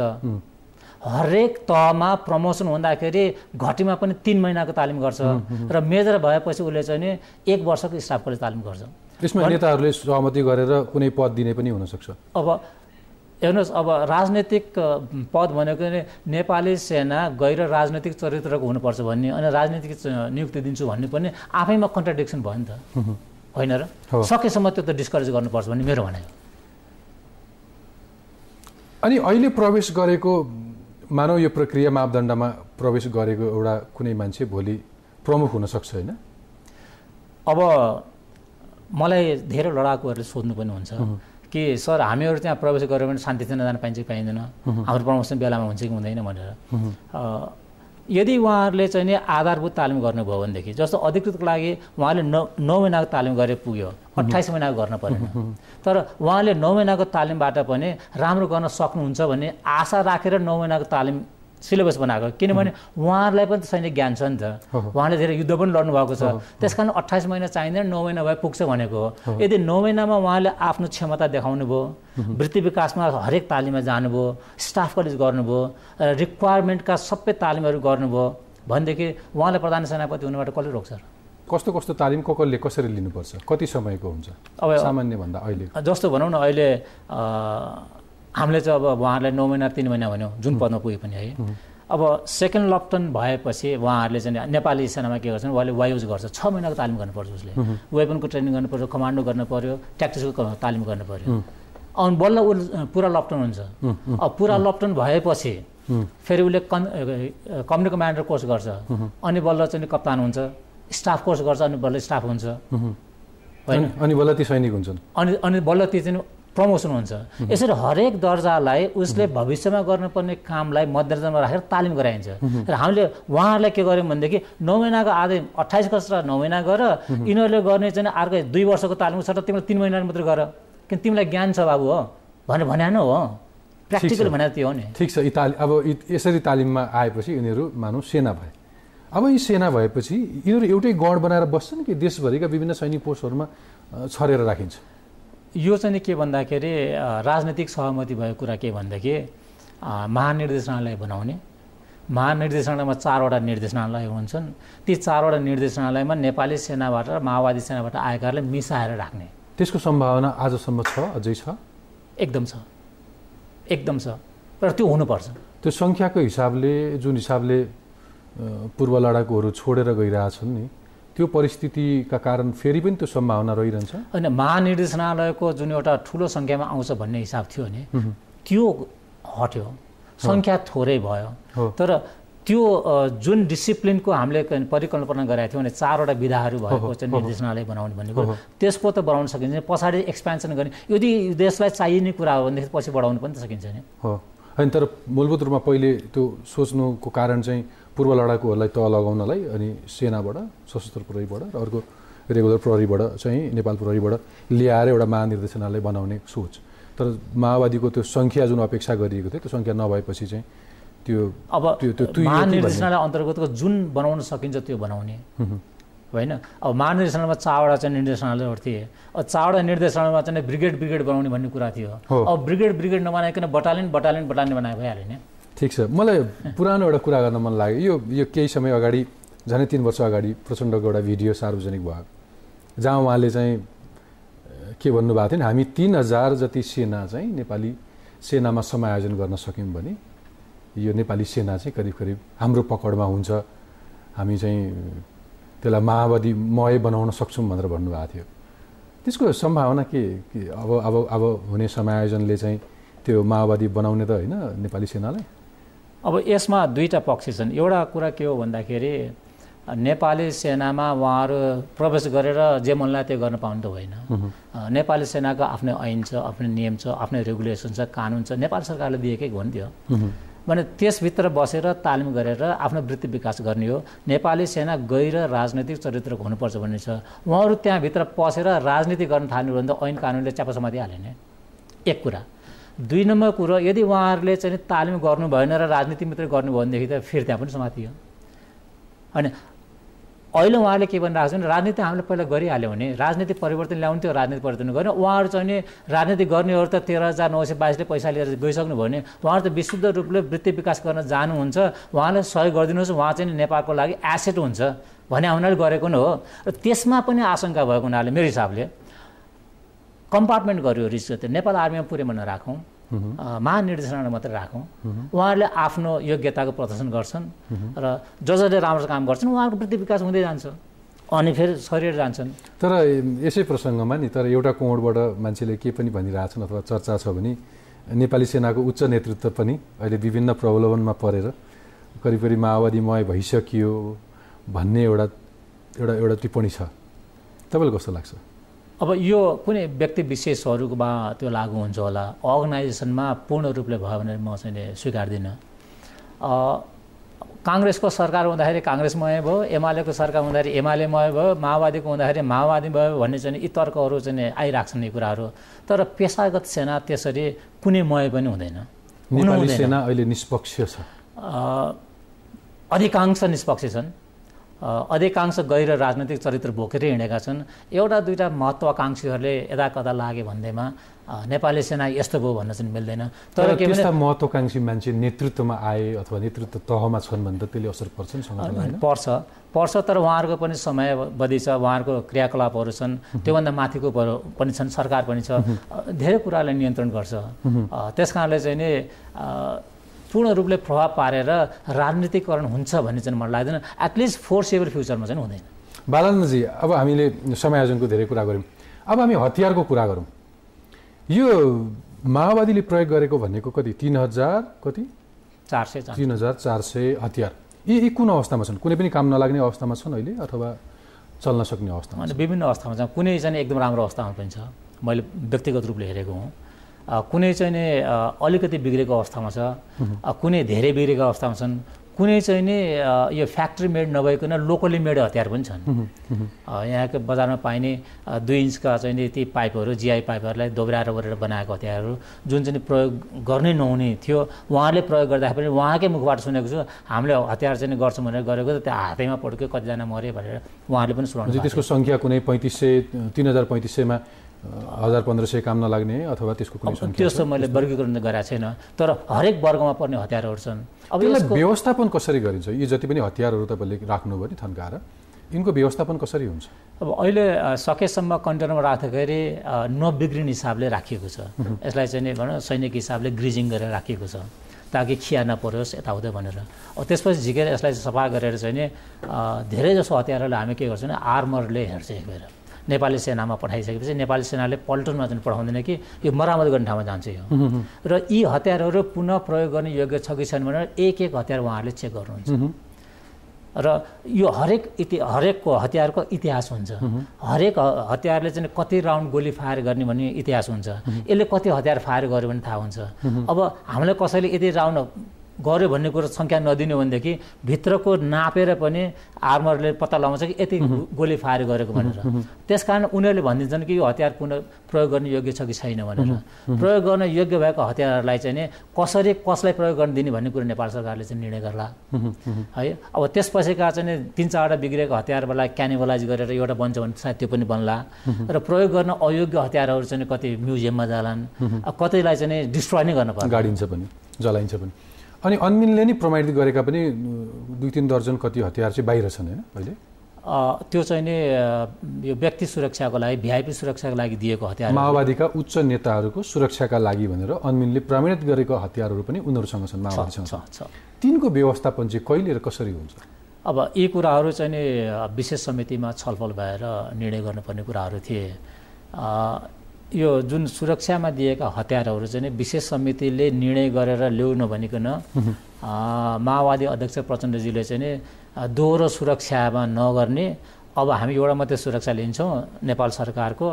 हरेक तहमा प्रमोसन हुँदाखेरि घटीमा पनि तिन महिनाको तालिम गर्छ र मेजर भएपछि उसले चाहिँ नि एक वर्षको स्टाफ कलेज तालिम गर्छ त्यसमा नेताहरूले सहमति गरेर कुनै पद दिने पनि हुनसक्छ अब हेर्नुहोस् अब राजनैतिक पद भनेको नै नेपाली सेना गैर राजनैतिक चरित्रको हुनुपर्छ भन्ने अनि राजनीतिक नियुक्ति दिन्छु भन्ने पनि आफैमा कन्ट्राडिक्सन भयो नि त होइन र सकेसम्म त्यो त डिस्करेज गर्नुपर्छ भन्ने मेरो भनाइ अनि अहिले प्रवेश गरेको मानव यो प्रक्रिया मापदण्डमा प्रवेश गरेको एउटा कुनै मान्छे भोलि प्रमुख हुनसक्छ होइन अब मलाई धेरै लडाकुहरूले सोध्नु पनि हुन्छ कि सर हामीहरू त्यहाँ प्रवेश गऱ्यो भने चाहिँ जान पाइन्छ कि पाइँदैन हाम्रो प्रमोसन बेलामा हुन्छ कि हुँदैन भनेर यदि उहाँहरूले चाहिँ नि आधारभूत तालिम गर्नुभयो भनेदेखि जस्तो अधिकृतको लागि उहाँले नौ नौ महिनाको तालिम गरे पुग्यो अट्ठाइस महिनाको गर्न परेन तर उहाँले नौ महिनाको तालिमबाट पनि राम्रो गर्न सक्नुहुन्छ भन्ने आशा राखेर नौ महिनाको तालिम सिलेबस बनाएको किनभने उहाँहरूलाई पनि त सैनिक ज्ञान छ नि त उहाँले धेरै युद्ध पनि लड्नु भएको छ त्यस कारण अठाइस महिना चाहिँदैन नौ महिना भए पुग्छ भनेको हो यदि नौ महिनामा उहाँले आफ्नो क्षमता देखाउनु भयो वृत्ति विकासमा हरेक तालिममा जानुभयो स्टाफ कलेज गर्नुभयो रिक्वायरमेन्टका सबै तालिमहरू गर्नुभयो भनेदेखि उहाँले प्रधान सेनापति हुनुबाट कसले रोक्छ कस्तो कस्तो तालिम कसले कसरी लिनुपर्छ कति समयको हुन्छ अब भन्दा अहिले जस्तो भनौँ न अहिले हामीले चाहिँ अब उहाँहरूलाई नौ महिना तिन महिना भन्यो जुन पदमा पुगे पनि है अब सेकेन्ड लप्टन भएपछि उहाँहरूले चाहिँ नेपाली सेनामा के गर्छन् उहाँले वायुज गर्छ छ महिनाको तालिम गर्नुपर्छ उसले वेपनको ट्रेनिङ गर्नु कमान्डो गर्नु पर्यो ट्याक्टिसको तालिम गर्नु पर्यो अनि बल्ल ऊ पुरा लप्टन हुन्छ अब पुरा लप्टन भएपछि फेरि उसले कन् कम्युनिटी कमान्डर कोर्स गर्छ अनि बल्ल चाहिँ कप्तान हुन्छ स्टाफ कोर्स गर्छ अनि बल्ल स्टाफ हुन्छ होइन अनि बल्ल ती सैनिक हुन्छन् अनि अनि बल्ल ती चाहिँ प्रमोसन हुन्छ यसरी हरेक दर्जालाई उसले भविष्यमा गर्नुपर्ने कामलाई मध्यनजरमा राखेर तालिम गराइन्छ र हामीले उहाँहरूलाई के गर्यौँ भनेदेखि नौ महिनाको आधा अठाइस कक्षा नौ महिना गर यिनीहरूले गर्ने चाहिँ अर्को दुई वर्षको तालिम छ र तिमीलाई तिन महिना मात्र गर किन तिमीलाई ज्ञान छ बाबु हो भनेर भन्या न हो प्र्याक्टिकल भने त्यो हो नि ठिक छ यी अब यसरी तालिममा आएपछि यिनीहरू मानौ सेना भए अब यी सेना भएपछि यिनीहरू एउटै गण बनाएर बस्छन् कि देशभरिका विभिन्न सैनिक पोस्टहरूमा छरेर राखिन्छ यो चाहिँ के भन्दाखेरि राजनैतिक सहमति भएको कुरा के भनेदेखि महानिर्देशनालय बनाउने महानिर्देशनालयमा चारवटा निर्देशनालय हुन्छन् ती चारवटा निर्देशनालयमा नेपाली सेनाबाट माओवादी सेनाबाट आएकाहरूले मिसाएर राख्ने त्यसको सम्भावना आजसम्म छ अझै छ एकदम छ एकदम छ र त्यो हुनुपर्छ त्यो सङ्ख्याको हिसाबले जुन हिसाबले पूर्व लडाकुहरू छोडेर गइरहेछन् नि त्यो परिस्थितिका कारण फेरि पनि त्यो सम्भावना रहिरहन्छ होइन महानिर्देशनालयको जुन एउटा ठुलो सङ्ख्यामा आउँछ भन्ने हिसाब थियो भने त्यो हट्यो सङ्ख्या थोरै भयो तर त्यो जुन डिसिप्लिनको हामीले परिकल्पना गरेका थियौँ भने चारवटा विधाहरू भएको चाहिँ निर्देशनालय बनाउने भनेको त्यसको त बढाउन सकिन्छ पछाडि एक्सपेन्सन गर्ने यदि देशलाई चाहिने कुरा हो भनेदेखि पछि बढाउनु पनि त सकिन्छ नि होइन तर मूलभूत रूपमा पहिले त्यो सोच्नुको कारण चाहिँ पूर्व लडाकुहरूलाई तह लगाउनलाई अनि सेनाबाट सशस्त्र प्रहरीबाट र अर्को रेगुलर प्रहरीबाट चाहिँ नेपाल प्रहरीबाट ल्याएर एउटा महानिर्देशनालय बनाउने सोच तर माओवादीको त्यो सङ्ख्या जुन अपेक्षा गरिएको थियो त्यो सङ्ख्या नभएपछि चाहिँ त्यो अब त्यो त्यो महानिर्देशनालय अन्तर्गतको जुन बनाउन सकिन्छ त्यो बनाउने होइन अब महानिर्देशनमा चारवटा चाहिँ निर्देशनालयहरू थिए अब चारवटा निर्देशनालयमा चाहिँ ब्रिगेड ब्रिगेड बनाउने भन्ने कुरा थियो अब ब्रिगेड ब्रिगेड नबनाइकन बटालियन बटालियन बटालियन बनाए भइहाल्यो नि ठिक छ मलाई पुरानो एउटा कुरा गर्न मन लाग्यो यो यो केही समय अगाडि झनै तिन वर्ष अगाडि प्रचण्डको एउटा भिडियो सार्वजनिक भयो जहाँ उहाँले चाहिँ के भन्नुभएको थियो नि हामी तिन हजार जति सेना चाहिँ नेपाली सेनामा समायोजन गर्न सक्यौँ भने यो नेपाली सेना चाहिँ करिब करिब हाम्रो पकडमा हुन्छ हामी चाहिँ त्यसलाई माओवादी मय बनाउन सक्छौँ भनेर भन्नुभएको थियो त्यसको सम्भावना के अब अब अब हुने समायोजनले चाहिँ त्यो माओवादी बनाउने त होइन नेपाली सेनालाई अब यसमा दुईवटा पक्ष छन् एउटा कुरा के हो भन्दाखेरि नेपाली सेनामा उहाँहरू प्रवेश गरेर जे मनलाई त्यो गर्न पाउनु त होइन नेपाली सेनाको आफ्नै ऐन छ आफ्नै नियम छ आफ्नै रेगुलेसन छ कानुन छ नेपाल सरकारले दिएकै हो नि त्यो भने त्यसभित्र बसेर तालिम गरेर आफ्नो वृत्ति विकास गर्ने हो नेपाली सेना गहिर राजनैतिक चरित्रको हुनुपर्छ भन्ने छ उहाँहरू त्यहाँभित्र पसेर राजनीति गर्न थाल्नु भने त ऐन कानुनले च्यापासमा दिइहाल्यो नि एक कुरा दुई नम्बर कुरो यदि उहाँहरूले चाहिँ तालिम गर्नु भएन र राजनीति मात्रै गर्नुभयो भनेदेखि त फेरि त्यहाँ पनि समातियो अनि अहिले उहाँले के भनिरहेको छ भने राजनीति हामीले पहिला गरिहाल्यो भने राजनीति परिवर्तन ल्याउनु थियो राजनीति परिवर्तन गर्ने उहाँहरू चाहिँ नि राजनीति गर्नेहरू त तेह्र हजार नौ सय बाइसले पैसा लिएर गइसक्नु भयो भने उहाँहरू त विशुद्ध रूपले वृत्ति विकास गर्न जानुहुन्छ उहाँले सहयोग गरिदिनुहोस् उहाँ चाहिँ नेपालको लागि एसेट हुन्छ भने हुनाले गरेको नै हो र त्यसमा पनि आशङ्का भएको हुनाले मेरो हिसाबले कम्पार्टमेन्ट गर्यो रिस त्यो नेपाल आर्मीमा पुरै न राखौँ महानिर्देशनमा मात्रै राखौँ उहाँहरूले आफ्नो योग्यताको प्रदर्शन गर्छन् र ज जसले राम्रो काम गर्छन् उहाँहरूको वृद्धि विकास हुँदै जान्छ अनि फेरि शरीर जान्छन् तर यसै प्रसङ्गमा नि तर एउटा कोणबाट मान्छेले के पनि भनिरहेछन् अथवा चर्चा छ भने नेपाली सेनाको उच्च नेतृत्व पनि अहिले विभिन्न प्रलोभनमा परेर करिब करिब माओवादीमय भइसकियो भन्ने एउटा एउटा एउटा टिप्पणी छ तपाईँलाई कस्तो लाग्छ अब यो कुनै व्यक्ति विशेषहरूमा त्यो लागु हुन्छ होला अर्गनाइजेसनमा पूर्ण रूपले भयो भने म चाहिँ स्वीकार्दिनँ काङ्ग्रेसको सरकार हुँदाखेरि काङ्ग्रेसमय भयो एमालेको सरकार हुँदाखेरि एमालेमय भयो माओवादीको हुँदाखेरि माओवादी भयो भन्ने चाहिँ यी तर्कहरू चाहिँ आइराख्छन् यी कुराहरू तर पेसागत सेना त्यसरी कुनै मय पनि हुँदैन सेना अहिले निष्पक्ष छ अधिकांश निष्पक्ष छन् अधिकांश गहिरो राजनैतिक चरित्र बोकेरै हिँडेका छन् एउटा दुईवटा महत्त्वाकाङ्क्षीहरूले कदा लागे भन्दैमा नेपाली सेना यस्तो भयो भन्न चाहिँ मिल्दैन तर के भन्छ महत्त्वाकाङ्क्षी मान्छे नेतृत्वमा आए अथवा नेतृत्व तहमा छन् भने त त्यसले असर पर्छ नि पर्छ पर्छ तर उहाँहरूको पनि समय समयावधि छ उहाँहरूको क्रियाकलापहरू छन् त्योभन्दा माथिको पनि छन् सरकार पनि छ धेरै कुरालाई नियन्त्रण गर्छ त्यस कारणले चाहिँ नि पूर्ण रूपले प्रभाव पारेर राजनीतिकरण हुन्छ भन्ने चाहिँ मलाई लाग्दैन एटलिस्ट फोर्सेबल फ्युचरमा चाहिँ हुँदैन बालानजी अब हामीले समायोजनको धेरै कुरा गऱ्यौँ अब हामी हतियारको कुरा गरौँ यो माओवादीले प्रयोग गरेको भनेको कति तिन हजार कति चार सय तिन हजार चार सय हतियार यी यी कुन अवस्थामा छन् कुनै पनि काम नलाग्ने अवस्थामा छन् अहिले अथवा चल्न सक्ने अवस्थामा विभिन्न अवस्थामा छ कुनै चाहिँ एकदम राम्रो अवस्थामा पनि छ मैले व्यक्तिगत रूपले हेरेको हुँ कुनै चाहिँ नै अलिकति बिग्रेको अवस्थामा छ कुनै धेरै बिग्रेको अवस्थामा छन् कुनै चाहिँ नि यो फ्याक्ट्री मेड नभइकन लोकली मेड हतियार पनि छन् यहाँको बजारमा पाइने दुई इन्चका चाहिँ ती पाइपहरू जिआई पाइपहरूलाई दोब्राएर ओरेर बनाएको हतियारहरू जुन चाहिँ प्रयोग गर्नै नहुने थियो उहाँहरूले प्रयोग गर्दाखेरि पनि उहाँकै मुखबाट सुनेको छु हामीले हतियार चाहिँ गर्छौँ भनेर गरेको त त्यो हातैमा पड्क्यो कतिजना मऱ्यो भनेर उहाँहरूले पनि सुनाउनु त्यसको सङ्ख्या कुनै पैँतिस सय तिन हजार पैँतिस सयमा हजार पन्ध्र सय काम नलाग्ने अथवा त्यसको कुनै त्यस्तो मैले वर्गीकरण गराएको छैन तर हरेक वर्गमा पर्ने हतियारहरू छन् अब यसलाई व्यवस्थापन कसरी गरिन्छ यी जति पनि हतियारहरू तपाईँले राख्नुभयो नि थन्काएर यिनको व्यवस्थापन कसरी हुन्छ अब अहिले सकेसम्म कन्टेनरमा राख्दाखेरि नबिग्रिने हिसाबले राखिएको छ यसलाई चाहिँ भनौँ सैनिक हिसाबले ग्रिजिङ गरेर राखिएको छ ताकि खिया नपरोस् यताउता भनेर अब त्यसपछि झिकेर यसलाई सफा गरेर चाहिँ धेरै जसो हतियारहरूले हामी के गर्छौँ भने आर्मरले हेर्छ एक भएर नेपाली सेनामा पठाइसकेपछि नेपाली सेनाले पल्टनमा जुन पठाउँदैन कि यो मरामत गर्ने ठाउँमा जान्छ यो र यी हतियारहरू पुनः प्रयोग गर्ने योग्य छ कि छैन भनेर एक एक हतियार उहाँहरूले चेक गर्नुहुन्छ र यो हरेक इति हरेकको हतियारको इतिहास हुन्छ हरेक हतियारले चाहिँ कति राउन्ड गोली फायर गर्ने भन्ने इतिहास हुन्छ यसले कति हतियार फायर गर्यो भने थाहा हुन्छ अब हामीलाई कसैले यति राउन्ड गऱ्यो भन्ने कुरो सङ्ख्या नदिने भनेदेखि भित्रको नापेर पनि आर्मरले पत्ता लगाउँछ कि यति गोली फायर गरेको भनेर त्यस कारण उनीहरूले भनिदिन्छन् कि यो हतियार पुनः प्रयोग गर्ने योग्य छ कि छैन भनेर प्रयोग गर्न योग्य भएको हतियारहरूलाई चाहिँ कसरी कसलाई प्रयोग गर्न दिने भन्ने कुरो नेपाल सरकारले चाहिँ निर्णय गर्ला है अब त्यसपछिका चाहिँ तिन चारवटा बिग्रेको हतियारलाई क्यानिबलाइज गरेर एउटा बन्छ भने सायद त्यो पनि बन्ला र प्रयोग गर्न अयोग्य हतियारहरू चाहिँ कति म्युजियममा जालान् कतैलाई चाहिँ डिस्ट्रोय नै गर्न पर्छ गाडिन्छ पनि जलाइन्छ पनि अनि अन्मिनले नै प्रमाणित गरेका पनि दुई तिन दर्जन कति हतियार चाहिँ बाहिर छन् होइन अहिले त्यो चाहिँ नि यो व्यक्ति सुरक्षाको लागि भिआइपी सुरक्षाको लागि दिएको हतियार माओवादीका उच्च नेताहरूको सुरक्षाका लागि भनेर अनमिनले प्रमाणित गरेको हतियारहरू पनि उनीहरूसँग छन् माओवादीसँग तिनको व्यवस्थापन चाहिँ कहिले र कसरी हुन्छ अब यी कुराहरू चाहिँ नि विशेष समितिमा छलफल भएर निर्णय गर्नुपर्ने कुराहरू थिए यो जुन सुरक्षामा दिएका हतियारहरू चाहिँ विशेष समितिले निर्णय गरेर ल्याउन भनिकन माओवादी अध्यक्ष प्रचण्डजीले चाहिँ नि दोहोरो सुरक्षामा नगर्ने अब हामी एउटा मात्रै सुरक्षा लिन्छौँ नेपाल सरकारको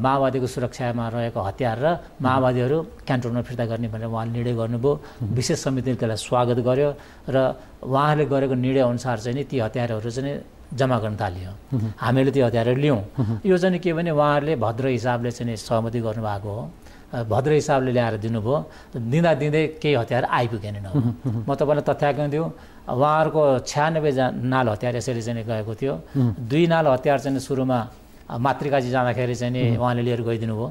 माओवादीको सुरक्षामा रहेको हतियार र माओवादीहरू क्यान्टोनमा फिर्ता गर्ने भनेर उहाँले निर्णय गर्नुभयो विशेष समितिले त्यसलाई स्वागत गर्यो र उहाँले गरेको निर्णयअनुसार चाहिँ नि ती हतियारहरू चाहिँ जम्मा गर्न थाल्यो हामीले त्यो हतियार लियौँ यो चाहिँ के भने उहाँहरूले भद्र हिसाबले चाहिँ सहमति गर्नुभएको हो भद्र हिसाबले ल्याएर दिनुभयो दिँदा दिँदै केही हतियार आइपुगेन म तपाईँलाई तथ्याङ्क दिउँ उहाँहरूको छ्यानब्बे जा नाल हतियार यसरी चाहिँ गएको थियो दुई नाल हतियार चाहिँ सुरुमा मातृकाजी जाँदाखेरि चाहिँ उहाँले लिएर गइदिनु भयो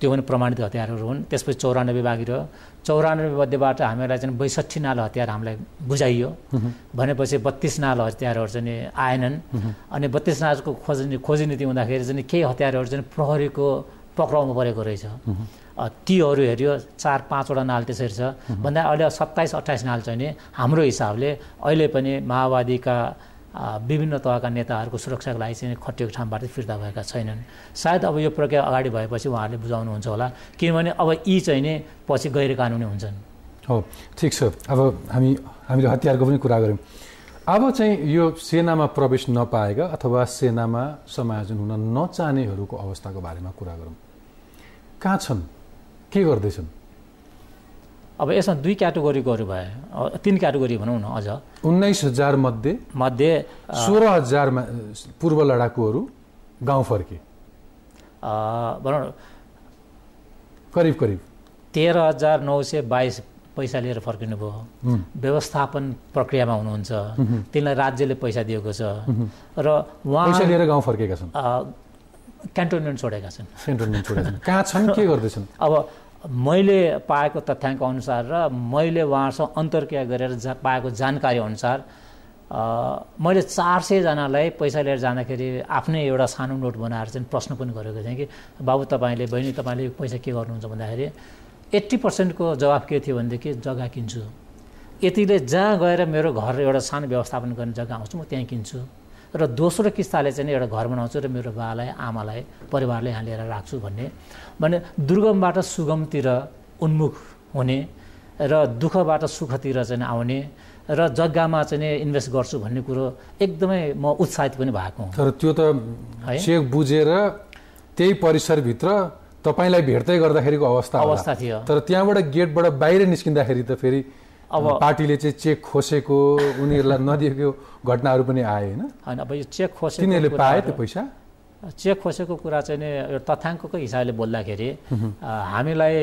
त्यो पनि प्रमाणित हतियारहरू हुन् त्यसपछि चौरानब्बे बाँकी रह्यो चौरानब्बे मध्येबाट हामीलाई चाहिँ बैसठी नाल हतियार हामीलाई बुझाइयो भनेपछि बत्तिस नाल हतियारहरू चाहिँ आएनन् अनि बत्तिस नालको खोजी नीति हुँदाखेरि चाहिँ केही हतियारहरू चाहिँ प्रहरीको पक्राउमा परेको रहेछ तीहरू हेऱ्यो चार पाँचवटा नाल त्यसरी छ भन्दा अहिले सत्ताइस अट्ठाइस नाल चाहिँ नि हाम्रो हिसाबले अहिले पनि माओवादीका विभिन्न तहका नेताहरूको सुरक्षाको लागि चाहिँ खटिएको ठाउँबाट फिर्ता भएका छैनन् सायद अब यो प्रक्रिया अगाडि भएपछि उहाँहरूले बुझाउनुहुन्छ होला किनभने अब यी चाहिँ नै पछि गैर कानुनी हुन्छन् हो ठिक छ अब हामी हामीले हतियारको पनि कुरा गऱ्यौँ अब चाहिँ यो सेनामा प्रवेश नपाएका अथवा सेनामा समायोजन हुन नचाहनेहरूको अवस्थाको बारेमा कुरा गरौँ कहाँ छन् के गर्दैछन् अब यसमा दुई क्याटेगोरीकोहरू भए तिन क्याटेगोरी भनौँ न अझ उन्नाइस हजार मध्ये मध्ये सोह्र हजारमा पूर्व लडाकुहरू गाउँ फर्के भनौँ करिब करिब तेह्र हजार नौ सय बाइस पैसा लिएर फर्किनु भयो व्यवस्थापन प्रक्रियामा हुनुहुन्छ तिनलाई राज्यले पैसा दिएको छ र उहाँ लिएर गाउँ फर्केका छन् क्यान्टोनमेन्ट छोडेका छन् क्यान्टोनमेन्ट छोडेका छन् कहाँ छन् के गर्दैछन् अब मैले पाएको तथ्याङ्क अनुसार र मैले उहाँहरूसँग अन्तर्क्रिया गरेर जा पाएको जानकारी अनुसार मैले चार सयजनालाई पैसा लिएर जाँदाखेरि आफ्नै एउटा सानो नोट बनाएर चाहिँ प्रश्न पनि गरेको थिएँ कि बाबु तपाईँले बहिनी तपाईँले पैसा के गर्नुहुन्छ भन्दाखेरि एट्टी पर्सेन्टको जवाब के थियो भनेदेखि जग्गा किन्छु यतिले जहाँ गएर मेरो घर एउटा सानो व्यवस्थापन गर्ने जग्गा आउँछु म त्यहीँ किन्छु र दोस्रो किस्ताले चाहिँ एउटा घर बनाउँछु र मेरो बालाई आमालाई परिवारलाई यहाँ लिएर राख्छु भन्ने भने दुर्गमबाट सुगमतिर उन्मुख हुने र दुःखबाट सुखतिर चाहिँ आउने र जग्गामा चाहिँ इन्भेस्ट गर्छु भन्ने कुरो एकदमै म उत्साहित पनि भएको हुँ तर त्यो त चेक बुझेर त्यही परिसरभित्र तपाईँलाई भेट्दै गर्दाखेरिको अवस्था अवस्था थियो तर त्यहाँबाट गेटबाट बाहिर निस्किँदाखेरि त फेरि अब पार्टीले चाहिँ चेक खोसेको उनीहरूलाई नदिएको घटनाहरू पनि आए होइन होइन अब यो चेक खोसेको तिनीहरूले पाए त्यो पैसा चेक खोसेको कुरा चाहिँ नि यो तथ्याङ्कको हिसाबले बोल्दाखेरि हामीलाई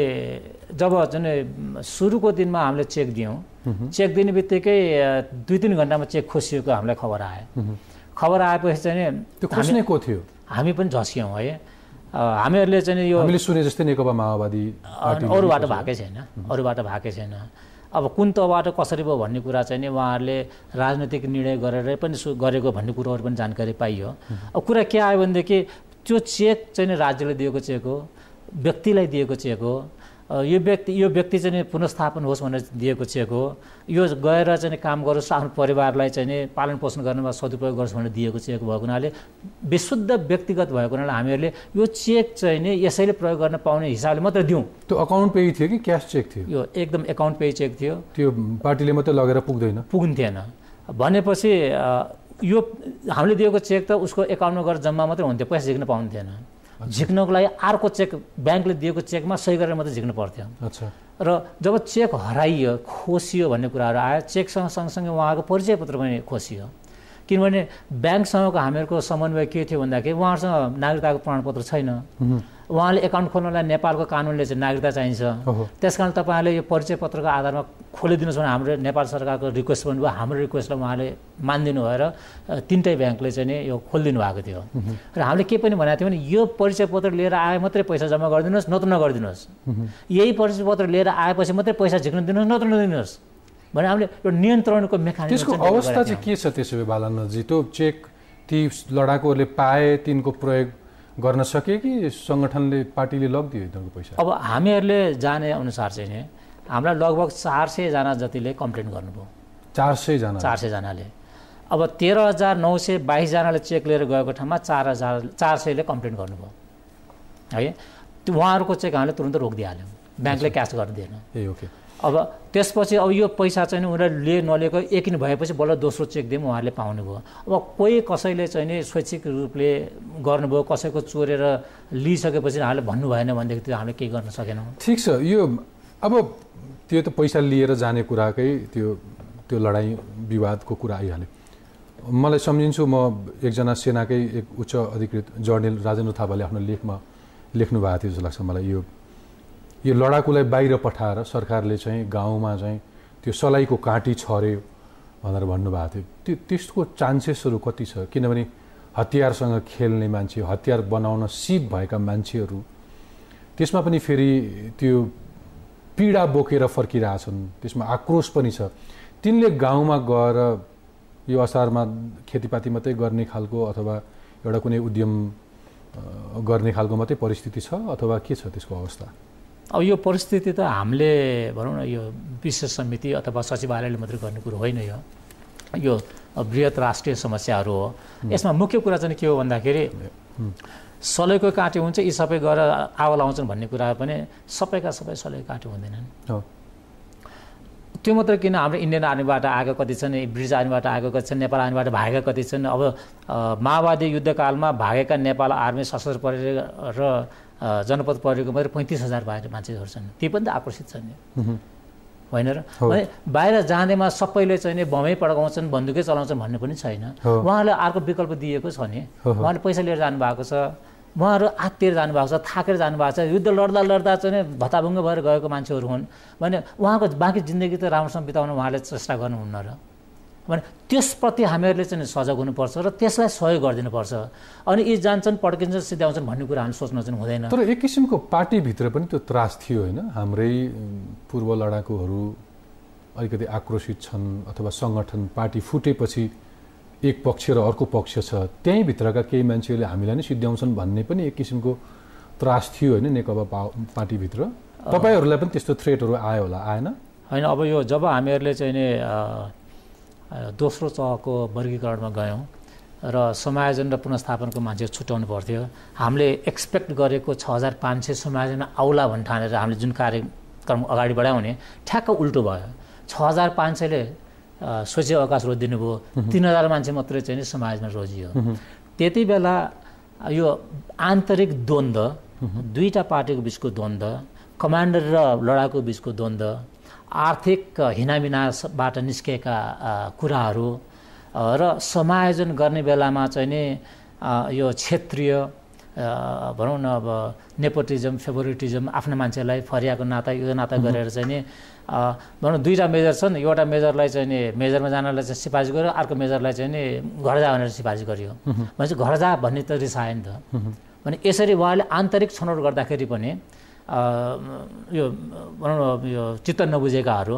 जब जुन सुरुको दिनमा हामीले चेक दियौँ चेक दिने बित्तिकै दुई तिन घन्टामा चेक खोसिएको हामीलाई खबर आयो खबर आएपछि चाहिँ त्यो खोस्ने को थियो हामी पनि झस्क्यौँ है हामीहरूले चाहिँ यो सुने जस्तै नेकपा माओवादी अरूबाट भएकै छैन अरूबाट भएकै छैन अब कुन तहबाट कसरी भयो भन्ने कुरा चाहिँ नि उहाँहरूले राजनैतिक निर्णय गरेरै पनि गरेको भन्ने कुरोहरू पनि जानकारी पाइयो अब कुरा के आयो भनेदेखि त्यो चेक चाहिँ राज्यले दिएको चेक हो व्यक्तिलाई दिएको चेक हो यो व्यक्ति यो व्यक्ति चाहिँ पुनस्थापन होस् भनेर दिएको चेक हो यो गएर चाहिँ काम गरोस् आफ्नो परिवारलाई चाहिँ पालन पोषण गर्नमा सदुपयोग गरोस् भनेर दिएको चेक भएको हुनाले विशुद्ध व्यक्तिगत भएको हुनाले हामीहरूले यो चेक चाहिँ नि यसैले प्रयोग गर्न पाउने हिसाबले मात्रै दिउँ त्यो अकाउन्ट पे थियो कि क्यास चेक थियो यो एकदम एकाउन्ट पे चेक थियो त्यो पार्टीले मात्रै लगेर पुग्दैन पुग्थेन भनेपछि यो हामीले दिएको चेक त उसको एकाउन्टमा गएर जम्मा मात्रै हुन्थ्यो पैसा झिक्न पाउन्थेन झिक्नको लागि अर्को चेक ब्याङ्कले दिएको चेकमा सही गरेर मात्रै झिक्नु पर्थ्यो र जब चेक हराइयो खोसियो भन्ने कुराहरू आयो चेकसँग सँगसँगै उहाँको परिचय पत्र पनि खोसियो किनभने ब्याङ्कसँगको हामीहरूको समन्वय के थियो भन्दाखेरि उहाँहरूसँग नागरिकताको प्रमाणपत्र छैन उहाँले एकाउन्ट खोल्नलाई नेपालको कानुनले चाहिँ नागरिकता चाहिन्छ त्यस कारण तपाईँहरूले यो परिचय पत्रको आधारमा खोलिदिनुहोस् भने हाम्रो नेपाल सरकारको रिक्वेस्ट पनि भयो हाम्रो रिक्वेस्टलाई उहाँले मानिदिनु भएर तिनटै ब्याङ्कले चाहिँ नि यो खोलिदिनु भएको थियो र हामीले के पनि भनेको थियौँ भने यो परिचय पत्र लिएर आए मात्रै पैसा जम्मा गरिदिनुहोस् नत्र नगरिदिनुहोस् यही परिचय पत्र लिएर आएपछि मात्रै पैसा झिक्न दिनुहोस् नत्र नदिनुहोस् भने हामीले यो नियन्त्रणको मेकानिजम त्यसको अवस्था चाहिँ के छ त्यसो भए बालनजी त्यो चेक ती लडाकुहरूले पाए तिनको प्रयोग गर्न सके कि सङ्गठनले पार्टीले लगिदियो यिनीहरूको पैसा अब हामीहरूले जाने अनुसार चाहिँ नि हामीलाई लगभग चार सयजना जतिले कम्प्लेन गर्नुभयो चार सयजना चार सयजनाले अब तेह्र हजार नौ सय बाइसजनाले चेक लिएर गएको ठाउँमा चार हजार चार सयले कम्प्लेन गर्नुभयो है उहाँहरूको चेक हामीले तुरन्त रोकिदिइहाल्यौँ ब्याङ्कले क्यास गरिदिएन ए ओके अब त्यसपछि अब यो पैसा चाहिँ उनीहरूले लिए नलिएको एकिन भएपछि बल्ल दोस्रो चेक दिएँ उहाँहरूले पाउनुभयो अब कोही कसैले चाहिँ नि स्वैच्छिक रूपले गर्नुभयो कसैको चोरेर लिइसकेपछि उहाँले भन्नु भएन भनेदेखि त्यो हामीले केही गर्न सकेनौँ ठिक छ यो अब त्यो त पैसा लिएर जाने कुराकै त्यो त्यो लडाइँ विवादको कुरा आइहाल्यो मलाई सम्झिन्छु म एकजना सेनाकै एक उच्च अधिकृत जर्नल राजेन्द्र थापाले आफ्नो लेखमा लेख्नु भएको थियो जस्तो लाग्छ मलाई यो यो लडाकुलाई बाहिर पठाएर सरकारले चाहिँ गाउँमा चाहिँ त्यो सलाइको काँटी छर्यो भनेर भन्नुभएको थियो त्यो त्यसको चान्सेसहरू कति छ किनभने हतियारसँग खेल्ने मान्छे हतियार बनाउन सिप भएका मान्छेहरू त्यसमा पनि फेरि त्यो पीडा बोकेर फर्किरहेछन् त्यसमा आक्रोश पनि छ तिनले गाउँमा गएर यो असारमा खेतीपाती मात्रै गर्ने खालको अथवा एउटा कुनै उद्यम गर्ने खालको मात्रै परिस्थिति छ अथवा के छ त्यसको अवस्था अब यो परिस्थिति त हामीले भनौँ न यो विशेष समिति अथवा सचिवालयले मात्रै गर्ने कुरो होइन यो यो वृहत राष्ट्रिय समस्याहरू हो यसमा मुख्य कुरा चाहिँ के हो भन्दाखेरि सलैको काँटे हुन्छ यी सबै गरेर आव लगाउँछन् भन्ने कुरा पनि सबैका सबै सलैको काँटे हुँदैनन् त्यो मात्रै किन हाम्रो इन्डियन आर्मीबाट आएका कति छन् ब्रिटिस आर्मीबाट आएको कति छन् नेपाल आर्मीबाट भागेका कति छन् अब माओवादी युद्धकालमा भागेका नेपाल आर्मी सशस्त्र प्रहरी र जनपद परेको मात्रै पैँतिस हजार बाहिर मान्छेहरू छन् ती पनि त आकर्षित छन् नि होइन र भने बाहिर जाँदैमा सबैले चाहिँ बमै पड्काउँछन् बन्दुकै चलाउँछन् भन्ने पनि छैन उहाँहरूले अर्को विकल्प दिएको छ नि उहाँले पैसा लिएर जानुभएको छ उहाँहरू आत्तिएर जानुभएको छ थाकेर जानुभएको छ युद्ध लड्दा लड्दा चाहिँ भत्ताभुङ्ग भएर गएको मान्छेहरू हुन् भने उहाँको बाँकी जिन्दगी त राम्रोसँग बिताउन उहाँले चेष्टा गर्नुहुन्न र भने त्यसप्रति हामीहरूले चाहिँ सजग हुनुपर्छ र त्यसलाई सहयोग गरिदिनुपर्छ अनि यी जान्छन् पड्किन्छन् सिध्याउँछन् भन्ने कुरा हामी सोच्न चाहिँ हुँदैन तर एक किसिमको पार्टीभित्र पनि त्यो त्रास थियो होइन हाम्रै पूर्व लडाकुहरू अलिकति आक्रोशित छन् अथवा सङ्गठन पार्टी फुटेपछि एक पक्ष र अर्को पक्ष छ त्यहीँभित्रका केही मान्छेहरूले हामीलाई नै सिद्ध्याउँछन् भन्ने पनि एक किसिमको त्रास थियो होइन नेकपा पार्टीभित्र तपाईँहरूलाई पनि त्यस्तो थ्रेटहरू आयो होला आएन होइन अब यो जब हामीहरूले चाहिँ नि दोस्रो तहको वर्गीकरणमा गयौँ र समायोजन र पुनस्थापनको मान्छे छुट्याउनु पर्थ्यो हामीले एक्सपेक्ट गरेको छ हजार पाँच सय समायोजन आउला भन्ने ठानेर हामीले जुन कार्यक्रम अगाडि बढायौँ भने ठ्याक्क उल्टो भयो छ हजार पाँच सयले स्वच्छ अवकाश रोजिदिनु भयो तिन हजार मान्छे मात्रै चाहिँ समाजमा रोजियो त्यति बेला यो आन्तरिक द्वन्द्व दुईवटा पार्टीको बिचको द्वन्द्व कमान्डर र लडाकुको बिचको द्वन्द्व आर्थिक हिनामिनासबाट निस्केका कुराहरू र समायोजन गर्ने बेलामा चाहिँ नि यो क्षेत्रीय भनौँ न अब नेपोटिजम फेभोरिटिजम आफ्नो मान्छेलाई फरियाको नाता यो नाता गरेर चाहिँ नि भनौँ दुईवटा मेजर छन् एउटा मेजरलाई चाहिँ नि मेजरमा जानलाई चाहिँ सिफारिस गर्यो अर्को मेजरलाई चाहिँ नि घर जा भनेर सिफारिस गरियो भनेपछि घर जा भन्ने त रिसायो नि त भने यसरी उहाँले आन्तरिक छनौट गर्दाखेरि पनि यो भनौँ न यो चित्त नबुझेकाहरू